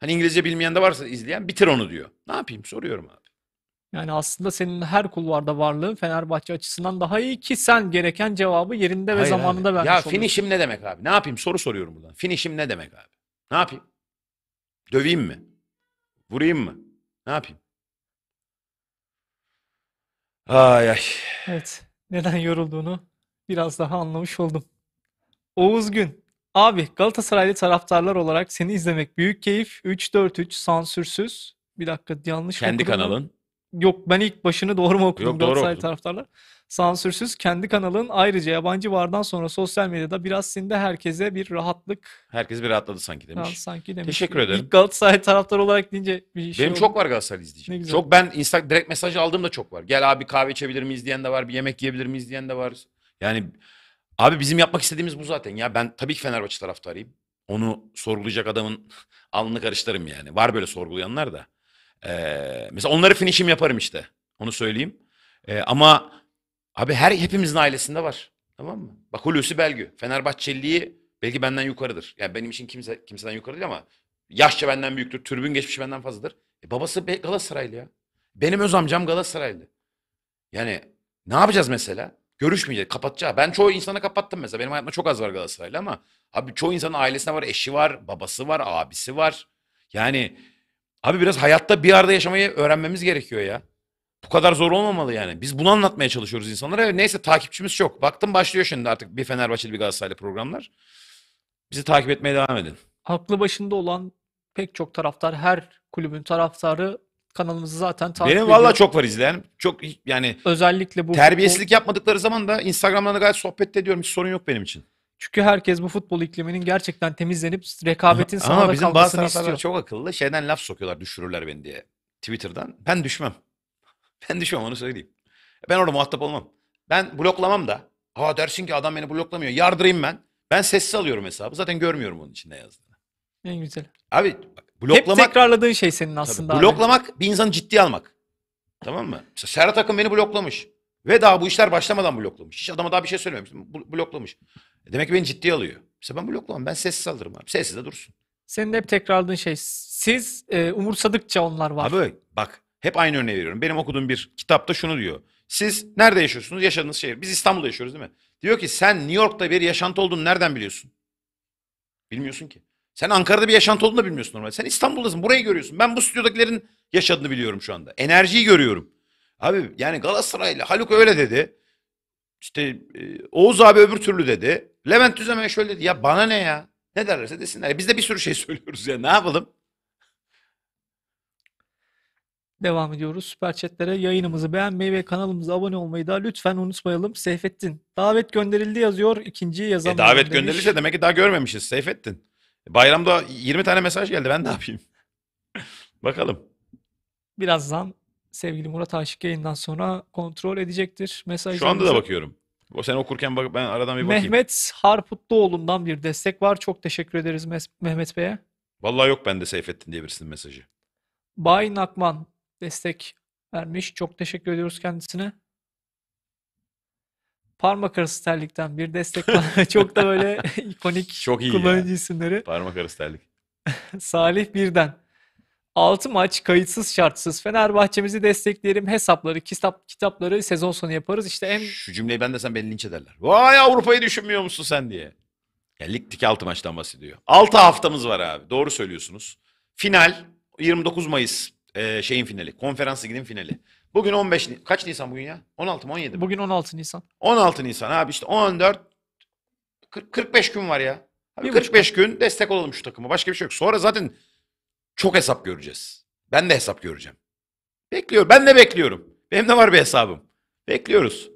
Hani İngilizce bilmeyen de varsa izleyen bitir onu diyor. Ne yapayım soruyorum abi. Yani aslında senin her kulvarda varlığın Fenerbahçe açısından daha iyi ki sen gereken cevabı yerinde Hayır ve zamanında abi. vermiş Ya finish'im ne demek abi? Ne yapayım? Soru soruyorum buradan. Finish'im ne demek abi? Ne yapayım? Döveyim mi? Vurayım mı? Ne yapayım? Ay ay. Evet. Neden yorulduğunu biraz daha anlamış oldum. Oğuz Gün. Abi Galatasaraylı taraftarlar olarak seni izlemek büyük keyif. 3-4-3 sansürsüz. Bir dakika yanlış Kendi okudum. kanalın. Yok ben ilk başını doğru mu okudum Yok, doğru Galatasaray okudun. taraftarlar? Sansürsüz kendi kanalın ayrıca yabancı vardan sonra sosyal medyada biraz sinde herkese bir rahatlık. Herkes bir rahatladı sanki demiş. Ya, sanki demiş. Teşekkür ederim. İlk Galatasaray taraftarı olarak deyince bir şey Benim oldu. çok var Galatasaray Ne izleyici. güzel. Çok ben Insta direkt mesaj aldığım da çok var. Gel abi kahve içebilir miyiz diyen de var. Bir yemek yiyebilir miyiz diyen de var. Yani Abi bizim yapmak istediğimiz bu zaten ya. Ben tabii ki Fenerbahçe taraftarıyım. Onu sorgulayacak adamın <laughs> alnını karıştırırım yani. Var böyle sorgulayanlar da. Ee, mesela onları finişim yaparım işte. Onu söyleyeyim. Ee, ama abi her hepimizin ailesinde var. Tamam mı? Bak Hulusi Belgü. Fenerbahçeliği belki benden yukarıdır. Yani benim için kimse kimseden yukarı ama yaşça benden büyüktür. Türbün geçmişi benden fazladır. E babası Galatasaraylı ya. Benim öz amcam Galatasaraylı. Yani ne yapacağız mesela? Görüşmeyecek. kapatacak. Ben çoğu insana kapattım mesela. Benim hayatımda çok az var Galatasaraylı ama abi çoğu insanın ailesine var, eşi var, babası var, abisi var. Yani abi biraz hayatta bir arada yaşamayı öğrenmemiz gerekiyor ya. Bu kadar zor olmamalı yani. Biz bunu anlatmaya çalışıyoruz insanlara. Neyse takipçimiz çok. Baktım başlıyor şimdi artık bir Fenerbahçeli bir Galatasaraylı programlar. Bizi takip etmeye devam edin. Aklı başında olan pek çok taraftar, her kulübün taraftarı kanalımızı zaten takip Benim valla çok var izleyen. Çok yani özellikle bu terbiyesizlik futbol... yapmadıkları zaman da Instagram'dan da gayet sohbet ediyorum. Hiç sorun yok benim için. Çünkü herkes bu futbol ikliminin gerçekten temizlenip rekabetin sana da bizim bazı istiyor. çok akıllı. Şeyden laf sokuyorlar düşürürler beni diye. Twitter'dan. Ben düşmem. <laughs> ben düşmem onu söyleyeyim. Ben orada muhatap olmam. Ben bloklamam da. Ha dersin ki adam beni bloklamıyor. Yardırayım ben. Ben sessiz alıyorum hesabı. Zaten görmüyorum onun içinde yazdığını. En güzel. Abi Bloklamak, Hep tekrarladığın şey senin aslında. Tabii, bloklamak abi. bir insanı ciddiye almak. Tamam mı? Mesela Serhat Akın beni bloklamış. Ve daha bu işler başlamadan bloklamış. Hiç adama daha bir şey söylememiş. Bloklamış. E demek ki beni ciddiye alıyor. Mesela ben bloklamam. Ben sessiz alırım abi. Sessiz de dursun. Senin hep tekrarladığın şey siz e, umursadıkça onlar var. Abi bak hep aynı örneği veriyorum. Benim okuduğum bir kitapta şunu diyor. Siz nerede yaşıyorsunuz? Yaşadığınız şehir. Biz İstanbul'da yaşıyoruz değil mi? Diyor ki sen New York'ta bir yaşantı olduğunu nereden biliyorsun? Bilmiyorsun ki. Sen Ankara'da bir yaşantı olduğunu da bilmiyorsun normalde. Sen İstanbul'dasın. Burayı görüyorsun. Ben bu stüdyodakilerin yaşadığını biliyorum şu anda. Enerjiyi görüyorum. Abi yani Galatasaray'la Haluk öyle dedi. İşte e, Oğuz abi öbür türlü dedi. Levent Düzemen şöyle dedi. Ya bana ne ya? Ne derlerse desinler. E biz de bir sürü şey <laughs> söylüyoruz ya. Ne yapalım? Devam ediyoruz. Süper chatlere yayınımızı beğenmeyi ve kanalımıza abone olmayı da lütfen unutmayalım. Seyfettin. Davet gönderildi yazıyor. İkinciyi e, yazan. E, davet gönderilirse demek ki daha görmemişiz Seyfettin. Bayramda 20 tane mesaj geldi ben ne yapayım? <laughs> Bakalım. Birazdan sevgili Murat Aşık yayından sonra kontrol edecektir mesajı. Şu anda da bakıyorum. O sen okurken bak ben aradan bir bakayım. Mehmet Harputluoğlu'ndan bir destek var. Çok teşekkür ederiz Mes- Mehmet Bey'e. Vallahi yok bende Seyfettin diye birisinin mesajı. Bay Nakman destek vermiş. Çok teşekkür ediyoruz kendisine parmak arası terlikten bir destek <laughs> çok da böyle <laughs> ikonik çok iyi kullanıcı ya. isimleri. Parmak arası terlik. <laughs> Salih Birden. 6 maç kayıtsız şartsız Fenerbahçemizi destekleyelim. Hesapları, kitap, kitapları sezon sonu yaparız. İşte en... Şu cümleyi ben sen beni linç ederler. Vay Avrupa'yı düşünmüyor musun sen diye. Ya ligdeki 6 maçtan bahsediyor. 6 haftamız var abi. Doğru söylüyorsunuz. Final 29 Mayıs e, şeyin finali. Konferans liginin finali. Bugün 15 Ni- kaç Nisan bugün ya? 16 mı 17 mi? Bugün 16 Nisan. 16 Nisan abi işte 14 40, 45 gün var ya. Abi Bir 45 gün destek olalım şu takıma. Başka bir şey yok. Sonra zaten çok hesap göreceğiz. Ben de hesap göreceğim. Bekliyor. Ben de bekliyorum. Benim de var bir hesabım. Bekliyoruz.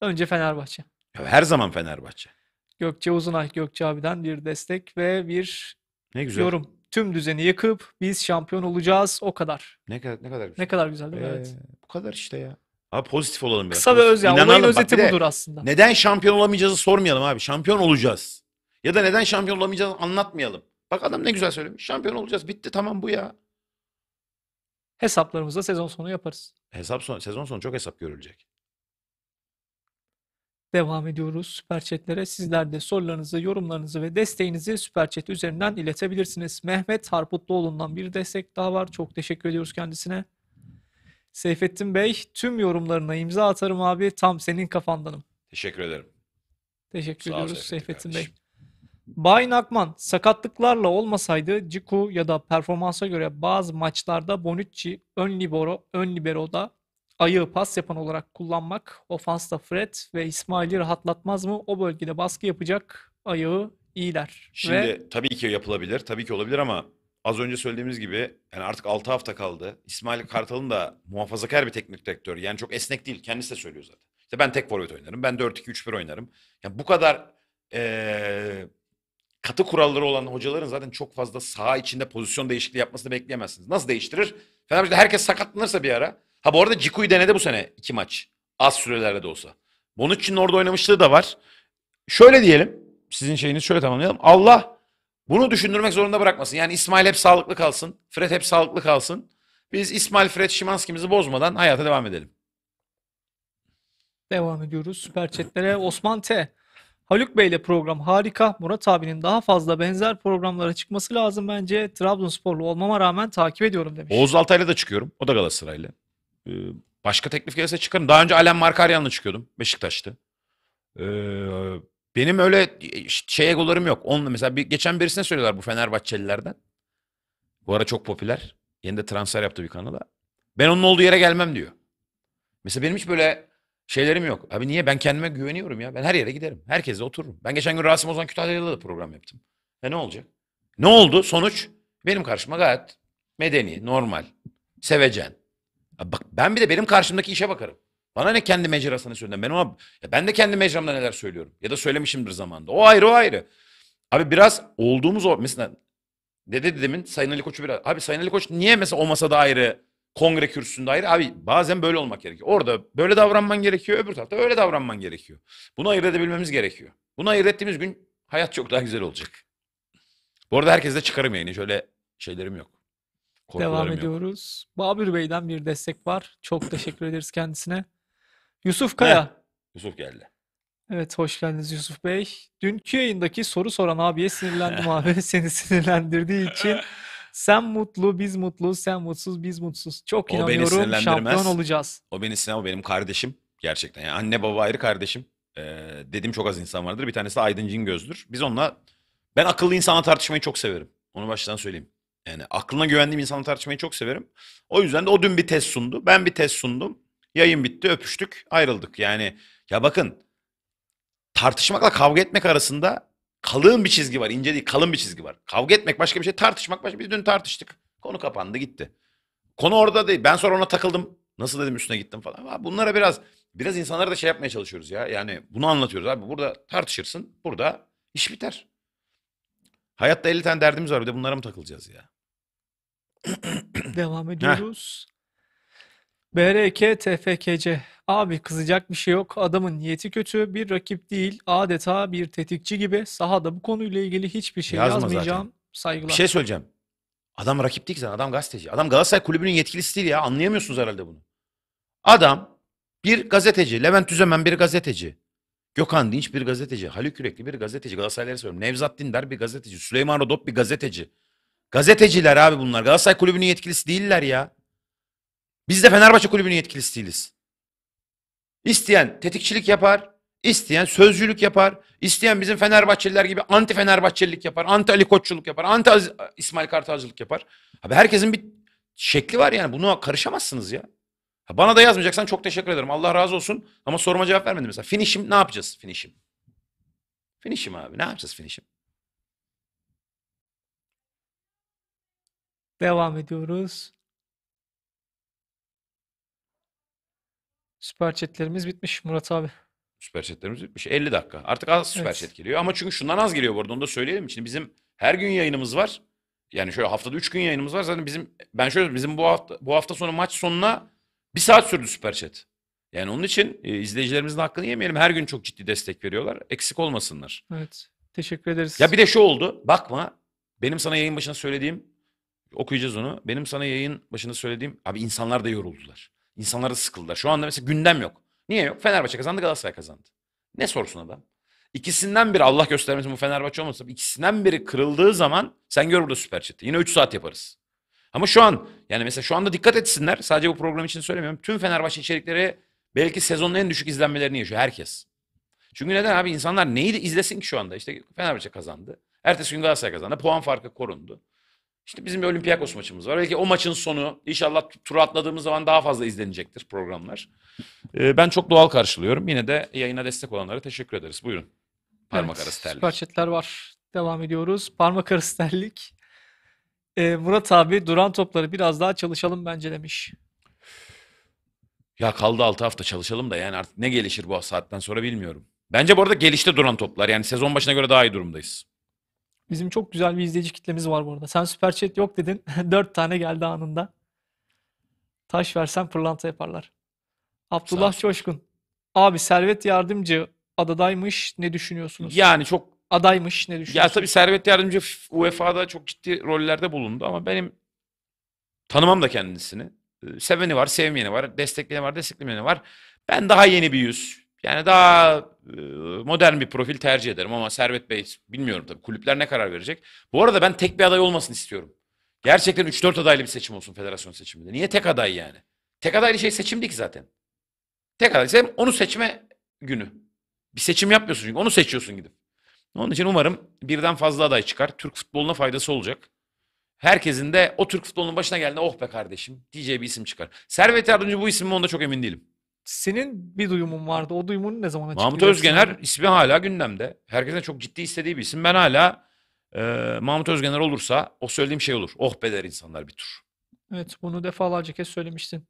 Önce Fenerbahçe. Ya her zaman Fenerbahçe. Gökçe Uzunay Gökçe abiden bir destek ve bir Ne güzel. yorum tüm düzeni yıkıp biz şampiyon olacağız o kadar. Ne kadar ne kadar güzel. Ne kadar güzel değil Ee, evet. Bu kadar işte ya. Abi pozitif olalım biraz. Kısa ve öz ya. Olayın özeti budur aslında. Neden şampiyon olamayacağızı sormayalım abi. Şampiyon olacağız. Ya da neden şampiyon olamayacağızı anlatmayalım. Bak adam ne güzel söylemiş. Şampiyon olacağız. Bitti tamam bu ya. Hesaplarımızda sezon sonu yaparız. Hesap son, sezon sonu çok hesap görülecek devam ediyoruz süper chatlere. Sizler de sorularınızı, yorumlarınızı ve desteğinizi süper chat üzerinden iletebilirsiniz. Mehmet Harputluoğlu'ndan bir destek daha var. Çok teşekkür ediyoruz kendisine. Seyfettin Bey tüm yorumlarına imza atarım abi. Tam senin kafandanım. Teşekkür ederim. Teşekkür Sağ ediyoruz Seyfettin, Seyfettin Bey. Bayin Akman, sakatlıklarla olmasaydı Ciku ya da performansa göre bazı maçlarda Bonucci ön libero ön libero da. Ayı pas yapan olarak kullanmak ofansta Fred ve İsmail'i rahatlatmaz mı? O bölgede baskı yapacak Ayı'yı iyiler. Şimdi ve... tabii ki yapılabilir. Tabii ki olabilir ama az önce söylediğimiz gibi yani artık 6 hafta kaldı. İsmail Kartal'ın da muhafazakar bir teknik direktörü, Yani çok esnek değil. Kendisi de söylüyor zaten. İşte ben tek forvet oynarım. Ben 4-2-3-1 oynarım. Yani bu kadar ee, katı kuralları olan hocaların zaten çok fazla saha içinde pozisyon değişikliği yapmasını bekleyemezsiniz. Nasıl değiştirir? Fenerbahçe'de herkes sakatlanırsa bir ara Ha bu arada Ciku'yu denedi bu sene iki maç. Az sürelerde de olsa. Bonucci'nin orada oynamışlığı da var. Şöyle diyelim. Sizin şeyiniz şöyle tamamlayalım. Allah bunu düşündürmek zorunda bırakmasın. Yani İsmail hep sağlıklı kalsın. Fred hep sağlıklı kalsın. Biz İsmail Fred Şimanski'mizi bozmadan hayata devam edelim. Devam ediyoruz süper chatlere. Osman T. Haluk Bey'le program harika. Murat abinin daha fazla benzer programlara çıkması lazım bence. Trabzonsporlu olmama rağmen takip ediyorum demiş. Oğuz Altay'la da çıkıyorum. O da Galatasaraylı. Ee, başka teklif gelirse çıkarım. Daha önce Alem Markaryan'la çıkıyordum. Beşiktaş'tı. Ee, benim öyle şey egolarım yok. Onunla mesela bir, geçen birisine söylüyorlar bu Fenerbahçelilerden. Bu ara çok popüler. Yeni de transfer yaptı bir kanala. Ben onun olduğu yere gelmem diyor. Mesela benim hiç böyle şeylerim yok. Abi niye? Ben kendime güveniyorum ya. Ben her yere giderim. Herkesle otururum. Ben geçen gün Rasim Ozan Kütahya'da da program yaptım. E ne olacak? Ne oldu? Sonuç benim karşıma gayet medeni, normal, sevecen, bak ben bir de benim karşımdaki işe bakarım. Bana ne kendi mecrasını söylüyorum. Ben ona ya ben de kendi mecramda neler söylüyorum. Ya da söylemişimdir zamanda. O ayrı o ayrı. Abi biraz olduğumuz o mesela dede dedemin Sayın Ali Koç'u biraz. Abi Sayın Ali Koç niye mesela o masada ayrı, kongre kürsüsünde ayrı? Abi bazen böyle olmak gerekiyor. Orada böyle davranman gerekiyor, öbür tarafta öyle davranman gerekiyor. Bunu ayırt edebilmemiz gerekiyor. Bunu ayırt ettiğimiz gün hayat çok daha güzel olacak. Bu arada herkese çıkarım yayını. Şöyle şeylerim yok. Korkularım Devam yok. ediyoruz. Babür Bey'den bir destek var. Çok <clears throat> teşekkür ederiz kendisine. Yusuf Kaya. Heh, Yusuf geldi. Evet hoş geldiniz Yusuf Bey. Dünkü yayındaki soru soran abiye sinirlendim <laughs> abi. <laughs> Seni sinirlendirdiği için sen mutlu, biz mutlu, sen mutsuz, biz mutsuz. Çok O beni inanıyorum sinirlendirmez. şampiyon olacağız. O beni sinirlendirmez. o benim kardeşim. Gerçekten. Yani anne baba ayrı kardeşim. Ee, dediğim çok az insan vardır. Bir tanesi de Aydın Cingöz'dür. Biz onunla... Ben akıllı insana tartışmayı çok severim. Onu baştan söyleyeyim. Yani aklına güvendiğim insanla tartışmayı çok severim. O yüzden de o dün bir test sundu. Ben bir test sundum. Yayın bitti, öpüştük, ayrıldık. Yani ya bakın tartışmakla kavga etmek arasında kalın bir çizgi var. ince değil, kalın bir çizgi var. Kavga etmek başka bir şey, tartışmak başka bir Biz şey. dün tartıştık. Konu kapandı, gitti. Konu orada değil. Ben sonra ona takıldım. Nasıl dedim üstüne gittim falan. Bunlara biraz biraz insanlara da şey yapmaya çalışıyoruz ya. Yani bunu anlatıyoruz abi. Burada tartışırsın, burada iş biter. Hayatta 50 tane derdimiz var bir de bunlara mı takılacağız ya? Devam ediyoruz. BRK TFKC. Abi kızacak bir şey yok. Adamın niyeti kötü. Bir rakip değil. Adeta bir tetikçi gibi. Sahada bu konuyla ilgili hiçbir şey Yazma yazmayacağım. zaten. Saygılar. Bir şey söyleyeceğim. Adam rakip değil ki zaten. Adam gazeteci. Adam Galatasaray kulübünün yetkilisi değil ya. Anlayamıyorsunuz herhalde bunu. Adam bir gazeteci. Levent Tüzemen bir gazeteci. Gökhan Dinç bir gazeteci. Haluk Yürekli bir gazeteci. Galatasaraylara söylüyorum. Nevzat Dindar bir gazeteci. Süleyman Rodop bir gazeteci. Gazeteciler abi bunlar. Galatasaray Kulübü'nün yetkilisi değiller ya. Biz de Fenerbahçe Kulübü'nün yetkilisi değiliz. İsteyen tetikçilik yapar, isteyen sözcülük yapar, isteyen bizim Fenerbahçeliler gibi anti Fenerbahçelilik yapar, anti Ali Koççuluk yapar, anti İsmail Kartalcılık yapar. Abi herkesin bir şekli var yani. Buna karışamazsınız ya. bana da yazmayacaksan çok teşekkür ederim. Allah razı olsun. Ama soruma cevap vermedim mesela. Finişim ne yapacağız finişim? Finişim abi ne yapacağız finişim? Devam ediyoruz. Süper chatlerimiz bitmiş Murat abi. Süper chatlerimiz bitmiş. 50 dakika. Artık az süper Evet. chat geliyor. Ama çünkü şundan az geliyor bu arada. Onu da söyleyelim. Şimdi bizim her gün yayınımız var. Yani şöyle haftada 3 gün yayınımız var. Zaten bizim ben şöyle bizim bu hafta bu hafta sonu maç sonuna bir saat sürdü süper chat. Yani onun için e, izleyicilerimizin hakkını yemeyelim. Her gün çok ciddi destek veriyorlar. Eksik olmasınlar. Evet. Teşekkür ederiz. Ya bir de şu oldu. Bakma benim sana yayın başına söylediğim Okuyacağız onu. Benim sana yayın başında söylediğim abi insanlar da yoruldular. İnsanlar da sıkıldılar. Şu anda mesela gündem yok. Niye yok? Fenerbahçe kazandı Galatasaray kazandı. Ne sorsun adam? İkisinden biri Allah göstermesin bu Fenerbahçe olmasa ikisinden biri kırıldığı zaman sen gör burada süper chat'i. Yine 3 saat yaparız. Ama şu an yani mesela şu anda dikkat etsinler. Sadece bu program için söylemiyorum. Tüm Fenerbahçe içerikleri belki sezonun en düşük izlenmelerini yaşıyor herkes. Çünkü neden abi insanlar neyi de izlesin ki şu anda? İşte Fenerbahçe kazandı. Ertesi gün Galatasaray kazandı. Puan farkı korundu. İşte bizim bir Olympiakos maçımız var. Belki o maçın sonu inşallah tur atladığımız zaman daha fazla izlenecektir programlar. Ee, ben çok doğal karşılıyorum. Yine de yayına destek olanlara teşekkür ederiz. Buyurun. Parmak evet, arası terlik. Süper chatler var. Devam ediyoruz. Parmak arası terlik. Ee, Murat abi duran topları biraz daha çalışalım bence demiş. Ya kaldı 6 hafta çalışalım da yani artık ne gelişir bu saatten sonra bilmiyorum. Bence bu arada gelişte duran toplar. Yani sezon başına göre daha iyi durumdayız. Bizim çok güzel bir izleyici kitlemiz var bu arada. Sen süper chat yok dedin. <laughs> Dört tane geldi anında. Taş versen pırlanta yaparlar. Abdullah Sağ Coşkun. Abi Servet Yardımcı adadaymış ne düşünüyorsunuz? Yani çok adaymış ne düşünüyorsunuz? Ya tabii Servet Yardımcı UEFA'da çok ciddi rollerde bulundu ama benim tanımam da kendisini. Ee, seveni var, sevmeyeni var, destekleyeni var, desteklemeyeni var. Ben daha yeni bir yüz. Yani daha ee, modern bir profil tercih ederim ama Servet Bey bilmiyorum tabii kulüpler ne karar verecek. Bu arada ben tek bir aday olmasın istiyorum. Gerçekten 3-4 adaylı bir seçim olsun federasyon seçiminde. Niye tek aday yani? Tek adaylı şey seçimdi ki zaten. Tek aday seçim onu seçme günü. Bir seçim yapmıyorsun çünkü onu seçiyorsun gidip. Onun için umarım birden fazla aday çıkar. Türk futboluna faydası olacak. Herkesin de o Türk futbolunun başına geldiğinde oh be kardeşim diyeceği bir isim çıkar. Servet Yardımcı bu isim mi onda çok emin değilim. Senin bir duyumun vardı. O duyumun ne zaman açıklayacaksın? Mahmut Özgener ismi hala gündemde. Herkesin çok ciddi istediği bir isim. Ben hala e, Mahmut Özgener olursa o söylediğim şey olur. Oh be der insanlar bir tur. Evet bunu defalarca kez söylemiştin.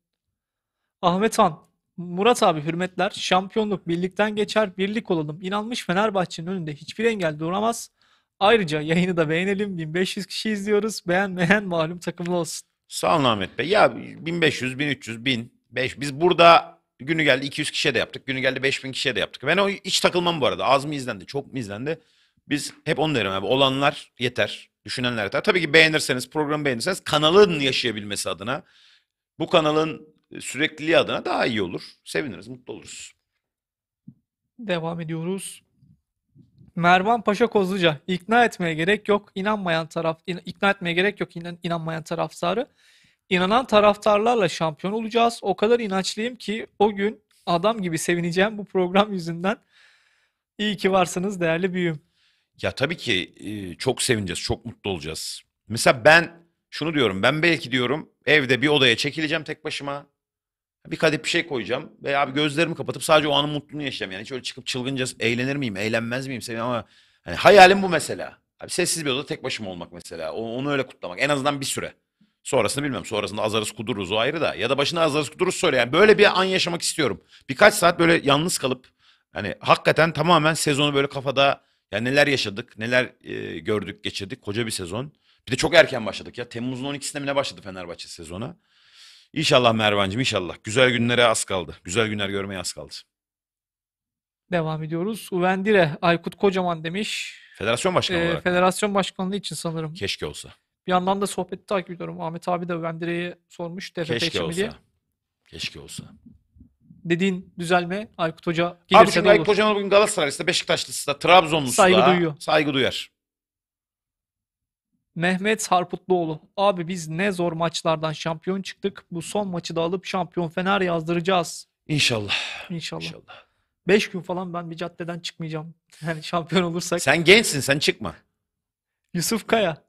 Ahmet Han, Murat abi hürmetler. Şampiyonluk birlikten geçer, birlik olalım. İnanmış Fenerbahçe'nin önünde hiçbir engel duramaz. Ayrıca yayını da beğenelim. 1500 kişi izliyoruz. Beğenmeyen malum takımlı olsun. Sağ olun Ahmet Bey. Ya 1500, 1300, 1000, 5. Biz burada Günü geldi 200 kişiye de yaptık. Günü geldi 5000 kişiye de yaptık. Ben o hiç takılmam bu arada. Az mı izlendi, çok mu izlendi? Biz hep onu derim abi. Olanlar yeter. Düşünenler yeter. Tabii ki beğenirseniz, programı beğenirseniz kanalın yaşayabilmesi adına, bu kanalın sürekliliği adına daha iyi olur. Seviniriz, mutlu oluruz. Devam ediyoruz. Mervan Paşa Kozluca ikna etmeye gerek yok inanmayan taraf ikna etmeye gerek yok inan, inanmayan taraftarı İnanan taraftarlarla şampiyon olacağız. O kadar inançlıyım ki o gün adam gibi sevineceğim bu program yüzünden. İyi ki varsınız değerli büyüğüm. Ya tabii ki e, çok sevineceğiz, çok mutlu olacağız. Mesela ben şunu diyorum, ben belki diyorum evde bir odaya çekileceğim tek başıma. Bir kadeh bir şey koyacağım ve abi gözlerimi kapatıp sadece o anın mutluluğunu yaşayacağım. Yani hiç öyle çıkıp çılgınca eğlenir miyim, eğlenmez miyim sevim ama hani hayalim bu mesela. Abi sessiz bir odada tek başıma olmak mesela. Onu öyle kutlamak en azından bir süre. Sonrasını bilmem. Sonrasında azarız kuduruz o ayrı da. Ya da başına azarız kuduruz söyle. Yani böyle bir an yaşamak istiyorum. Birkaç saat böyle yalnız kalıp hani hakikaten tamamen sezonu böyle kafada ya neler yaşadık, neler e, gördük, geçirdik. Koca bir sezon. Bir de çok erken başladık ya. Temmuz'un 12'sinde mi ne başladı Fenerbahçe sezonu. İnşallah Mervancığım inşallah. Güzel günlere az kaldı. Güzel günler görmeye az kaldı. Devam ediyoruz. Uvendire Aykut Kocaman demiş. Federasyon başkanı ee, olarak. Federasyon başkanlığı için sanırım. Keşke olsa. Bir yandan da sohbeti takip ediyorum. Ahmet abi de Vendire'ye sormuş. DFP Keşke olsa. Diye. Keşke olsa. Dediğin düzelme Aykut Hoca gelirse Abi çünkü Aykut Hoca'nın bugün Galatasaraylısı da Beşiktaşlısı da Trabzonlusu saygı da duyuyor. saygı duyar. Mehmet Harputluoğlu. Abi biz ne zor maçlardan şampiyon çıktık. Bu son maçı da alıp şampiyon Fener yazdıracağız. İnşallah. İnşallah. İnşallah. Beş gün falan ben bir caddeden çıkmayacağım. Yani şampiyon olursak. Sen gençsin sen çıkma. Yusuf Kaya.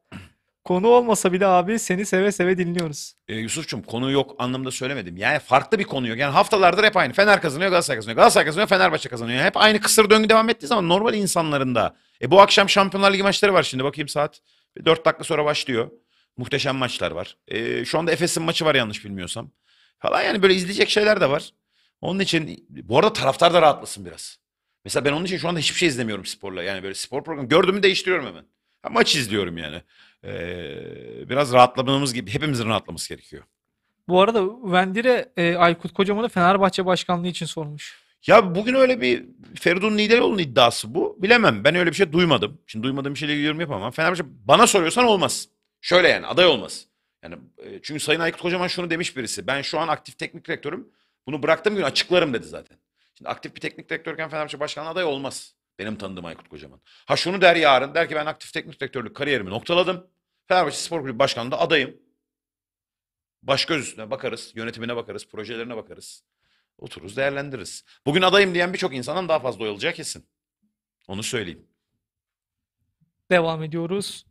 Konu olmasa bile abi seni seve seve dinliyoruz. E, Yusuf'cum konu yok anlamda söylemedim. Yani farklı bir konu yok. Yani haftalardır hep aynı. Fener kazanıyor, Galatasaray kazanıyor. Galatasaray kazanıyor, Fenerbahçe kazanıyor. hep aynı kısır döngü devam ettiği zaman normal insanların da. E bu akşam Şampiyonlar Ligi maçları var şimdi. Bakayım saat 4 dakika sonra başlıyor. Muhteşem maçlar var. E, şu anda Efes'in maçı var yanlış bilmiyorsam. Falan yani böyle izleyecek şeyler de var. Onun için bu arada taraftar da rahatlasın biraz. Mesela ben onun için şu anda hiçbir şey izlemiyorum sporla. Yani böyle spor programı gördüğümü değiştiriyorum hemen. Ha maç izliyorum yani. Ee, biraz rahatlamamız gibi hepimizin rahatlaması gerekiyor. Bu arada Vendire e, Aykut Kocaman'ı Fenerbahçe başkanlığı için sormuş. Ya bugün öyle bir Feridun Lideroğlu'nun iddiası bu. Bilemem. Ben öyle bir şey duymadım. Şimdi duymadığım bir şeyle yorum yapamam. Fenerbahçe bana soruyorsan olmaz. Şöyle yani aday olmaz. Yani e, çünkü Sayın Aykut Kocaman şunu demiş birisi. Ben şu an aktif teknik direktörüm. Bunu bıraktığım gün açıklarım dedi zaten. Şimdi aktif bir teknik direktörken Fenerbahçe başkanlığı aday olmaz. Benim tanıdığım Aykut Kocaman. Ha şunu der yarın. Der ki ben aktif teknik direktörlük kariyerimi noktaladım. Fenerbahçe Spor Kulübü Başkanı'nda adayım. Baş göz üstüne bakarız. Yönetimine bakarız. Projelerine bakarız. Otururuz değerlendiririz. Bugün adayım diyen birçok insanın daha fazla oy alacağı kesin. Onu söyleyeyim. Devam ediyoruz.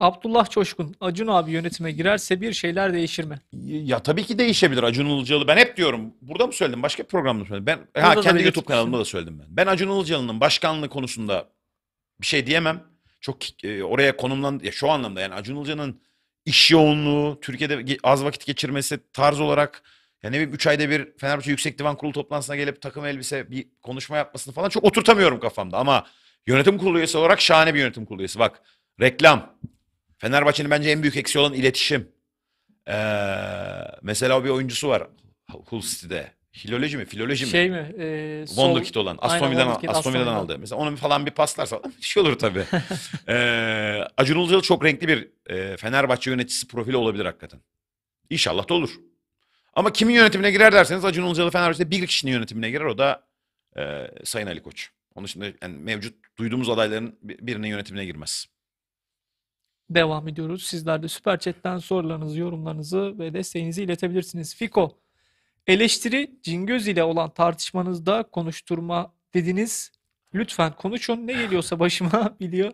Abdullah Çoşkun, Acun abi yönetime girerse bir şeyler değişir mi? Ya tabii ki değişebilir Acun Ilıcalı. Ben hep diyorum. Burada mı söyledim? Başka bir programda mı söyledim? Ben Burada ha, kendi YouTube kanalımda da söyledim ben. Ben Acun Ilıcalı'nın başkanlığı konusunda bir şey diyemem. Çok e, oraya konumlan ya şu anlamda yani Acun Ilıcalı'nın iş yoğunluğu, Türkiye'de az vakit geçirmesi tarz olarak yani ne bileyim 3 ayda bir Fenerbahçe Yüksek Divan Kurulu toplantısına gelip takım elbise bir konuşma yapmasını falan çok oturtamıyorum kafamda ama yönetim kurulu üyesi olarak şahane bir yönetim kurulu üyesi. Bak reklam, Fenerbahçe'nin bence en büyük eksi olan iletişim. Ee, mesela bir oyuncusu var Hull City'de. Filoloji mi? Filoloji mi? Şey mi? E, Wonderkid olan. Aston Villa'dan, Aston aldı. Mesela onu falan bir paslarsa <laughs> şey olur tabii. ee, Acun Ilıcalı çok renkli bir e, Fenerbahçe yöneticisi profili olabilir hakikaten. İnşallah da olur. Ama kimin yönetimine girer derseniz Acun Ilıcalı Fenerbahçe'de bir kişinin yönetimine girer. O da e, Sayın Ali Koç. Onun için yani mevcut duyduğumuz adayların birinin yönetimine girmez devam ediyoruz. Sizler de Süper Chat'ten sorularınızı, yorumlarınızı ve desteğinizi iletebilirsiniz. Fiko, eleştiri Cingöz ile olan tartışmanızda konuşturma dediniz. Lütfen konuşun. Ne geliyorsa başıma <laughs> biliyor.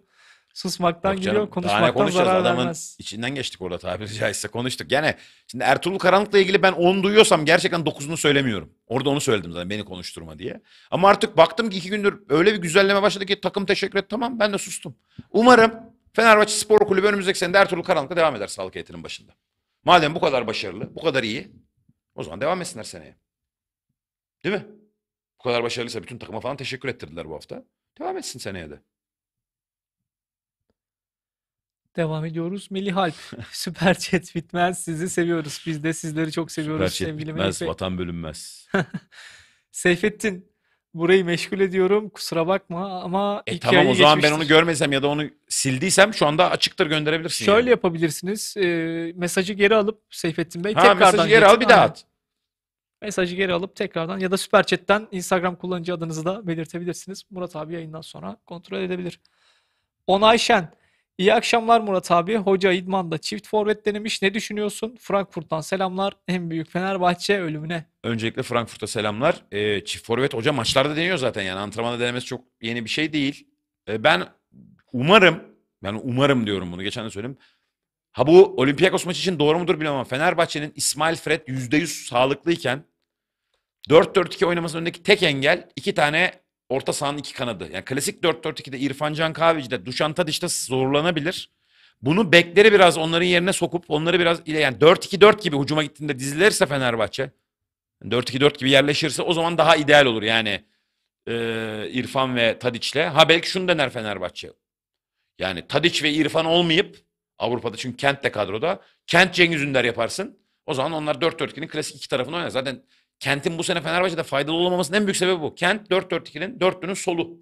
Susmaktan Yok geliyor, konuşmaktan zarar adamın vermez. İçinden geçtik orada tabiri caizse konuştuk. Yani şimdi Ertuğrul Karanlık'la ilgili ben 10 duyuyorsam gerçekten 9'unu söylemiyorum. Orada onu söyledim zaten beni konuşturma diye. Ama artık baktım ki iki gündür öyle bir güzelleme başladı ki takım teşekkür et tamam ben de sustum. Umarım Fenerbahçe Spor Kulübü önümüzdeki sene Ertuğrul her devam eder sağlık heyetinin başında. Madem bu kadar başarılı, bu kadar iyi o zaman devam etsinler seneye. Değil mi? Bu kadar başarılıysa bütün takıma falan teşekkür ettirdiler bu hafta. Devam etsin seneye de. Devam ediyoruz. Melih Alp, <laughs> Süper Chat bitmez. Sizi seviyoruz. Biz de sizleri çok seviyoruz. Süper Chat sevgili bitmez, Melih vatan bölünmez. <laughs> Seyfettin, burayı meşgul ediyorum kusura bakma ama E hikayeyi tamam o zaman ben onu görmesem ya da onu sildiysem şu anda açıktır gönderebilirsin. Şöyle yani. yapabilirsiniz. e, mesajı geri alıp Seyfettin Bey Ha tekrardan mesajı geri al bir daha at. Mesajı geri alıp tekrardan ya da Süper Chat'ten Instagram kullanıcı adınızı da belirtebilirsiniz. Murat abi yayından sonra kontrol edebilir. Onay Şen. İyi akşamlar Murat abi. Hoca İdman'da çift forvet denemiş. Ne düşünüyorsun? Frankfurt'tan selamlar. En büyük Fenerbahçe ölümüne. Öncelikle Frankfurt'a selamlar. E, çift forvet hoca maçlarda deniyor zaten yani. Antrenmanda denemesi çok yeni bir şey değil. E, ben umarım, yani umarım diyorum bunu geçen de söyledim. Ha bu Olympiakos maçı için doğru mudur bilmiyorum ama Fenerbahçe'nin İsmail Fred %100 sağlıklıyken 4-4-2 oynamasının önündeki tek engel iki tane orta sahanın iki kanadı. Yani klasik 4-4-2'de İrfan Can Kahveci'de Duşan Tadiç'te zorlanabilir. Bunu bekleri biraz onların yerine sokup onları biraz ile yani 4-2-4 gibi hucuma gittiğinde dizilirse Fenerbahçe 4-2-4 gibi yerleşirse o zaman daha ideal olur yani e, İrfan ve Tadiç'le. Ha belki şunu dener Fenerbahçe. Yani Tadiç ve İrfan olmayıp Avrupa'da çünkü Kent de kadroda. Kent Cengiz Ünder yaparsın. O zaman onlar 4-4-2'nin klasik iki tarafını oynar. Zaten Kent'in bu sene Fenerbahçe'de faydalı olamamasının en büyük sebebi bu. Kent 4-4-2'nin 4'lünün solu.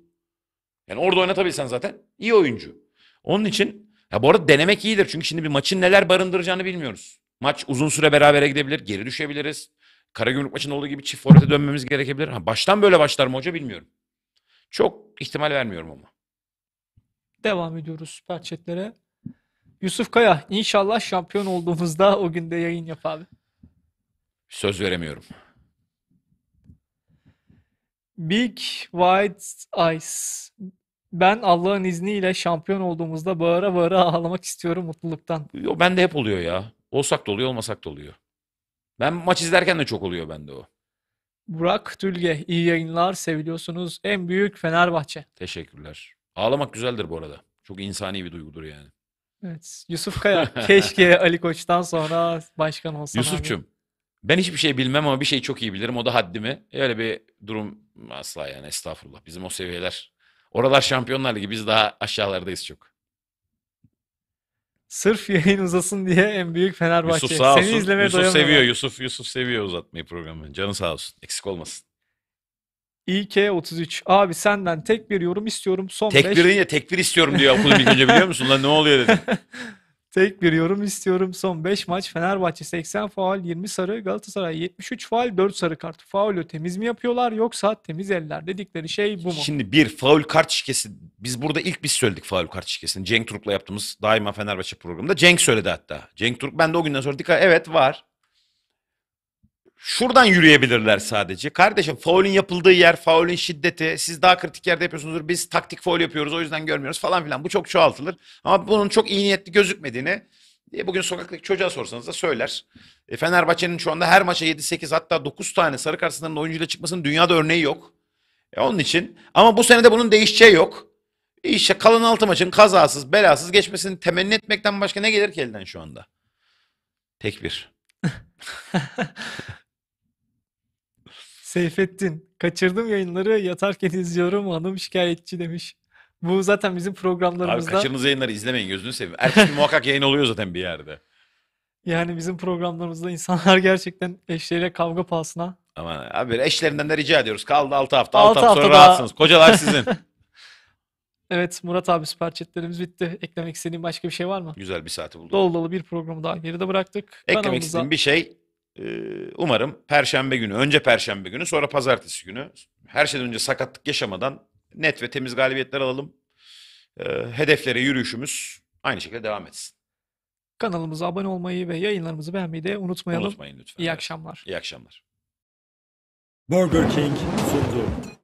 Yani orada oynatabilsen zaten iyi oyuncu. Onun için ya bu arada denemek iyidir. Çünkü şimdi bir maçın neler barındıracağını bilmiyoruz. Maç uzun süre berabere gidebilir, geri düşebiliriz. Karagümrük maçında olduğu gibi çift forvete dönmemiz gerekebilir. Ha, baştan böyle başlar mı hoca bilmiyorum. Çok ihtimal vermiyorum ama. Devam ediyoruz süper chatlere. Yusuf Kaya inşallah şampiyon olduğumuzda o günde yayın yap abi. Söz veremiyorum. Big White Eyes. Ben Allah'ın izniyle şampiyon olduğumuzda bağıra bağıra ağlamak istiyorum mutluluktan. Yo, ben de hep oluyor ya. Olsak da oluyor, olmasak da oluyor. Ben maç izlerken de çok oluyor bende o. Burak Tülge, iyi yayınlar, seviliyorsunuz. En büyük Fenerbahçe. Teşekkürler. Ağlamak güzeldir bu arada. Çok insani bir duygudur yani. Evet. Yusuf Kaya, keşke <laughs> Ali Koç'tan sonra başkan olsana. Yusuf'cum, ben hiçbir şey bilmem ama bir şey çok iyi bilirim. O da haddimi. E, öyle bir durum asla yani estağfurullah. Bizim o seviyeler. Oralar Şampiyonlar Ligi. Biz daha aşağılardayız çok. Sırf yayın uzasın diye en büyük Fenerbahçe. Yusuf sağ olsun. Seni izlemeye Yusuf doyamıyorum. seviyor. Yusuf Yusuf seviyor uzatmayı programı. Canı sağ olsun. Eksik olmasın. İK33. Abi senden tek bir yorum istiyorum. Son Tekbir beş... değil ya tekbir istiyorum diyor okulu bir biliyor musun? Lan ne oluyor dedim. <laughs> Tek bir yorum istiyorum. Son 5 maç Fenerbahçe 80 faul, 20 sarı, Galatasaray 73 faul, 4 sarı kart. Faulü temiz mi yapıyorlar yoksa temiz eller dedikleri şey bu mu? Şimdi bir faul kart şişkesi. Biz burada ilk biz söyledik faul kart şişkesini. Cenk Turk'la yaptığımız daima Fenerbahçe programında Cenk söyledi hatta. Cenk Turk ben de o günden sonra dikkat evet var. Şuradan yürüyebilirler sadece. Kardeşim faulün yapıldığı yer, faulün şiddeti. Siz daha kritik yerde yapıyorsunuzdur. Biz taktik faul yapıyoruz o yüzden görmüyoruz falan filan. Bu çok çoğaltılır. Ama bunun çok iyi niyetli gözükmediğini e, bugün sokaktaki çocuğa sorsanız da söyler. E, Fenerbahçe'nin şu anda her maça 7-8 hatta 9 tane sarı kart oyuncuyla çıkmasının dünyada örneği yok. E, onun için ama bu senede bunun değişeceği yok. E, işte kalan 6 maçın kazasız belasız geçmesini temenni etmekten başka ne gelir ki elden şu anda? Tek bir. <laughs> Seyfettin, kaçırdım yayınları yatarken izliyorum hanım şikayetçi demiş. Bu zaten bizim programlarımızda. Abi programlarımızda kaçırdığınız yayınları izlemeyin gözünü seveyim. Ertesi muhakkak yayın oluyor zaten bir yerde. yani bizim programlarımızda insanlar gerçekten eşleriyle kavga pahasına. Ama abi eşlerinden de rica ediyoruz. Kaldı 6 hafta. 6 Altı hafta, hafta sonra daha. rahatsınız. Kocalar <laughs> sizin. Evet Murat abi süper chatlerimiz bitti. Eklemek istediğin başka bir şey var mı? Güzel bir saati bulduk. Dolu dolu bir programı daha geride bıraktık. Eklemek Kanalımıza- istediğim bir şey ee, umarım perşembe günü, önce perşembe günü, sonra pazartesi günü her şeyden önce sakatlık yaşamadan net ve temiz galibiyetler alalım. Ee, hedeflere yürüyüşümüz aynı şekilde devam etsin. Kanalımıza abone olmayı ve yayınlarımızı beğenmeyi de unutmayalım. Unutmayın lütfen. İyi akşamlar. İyi akşamlar. Burger King sundu.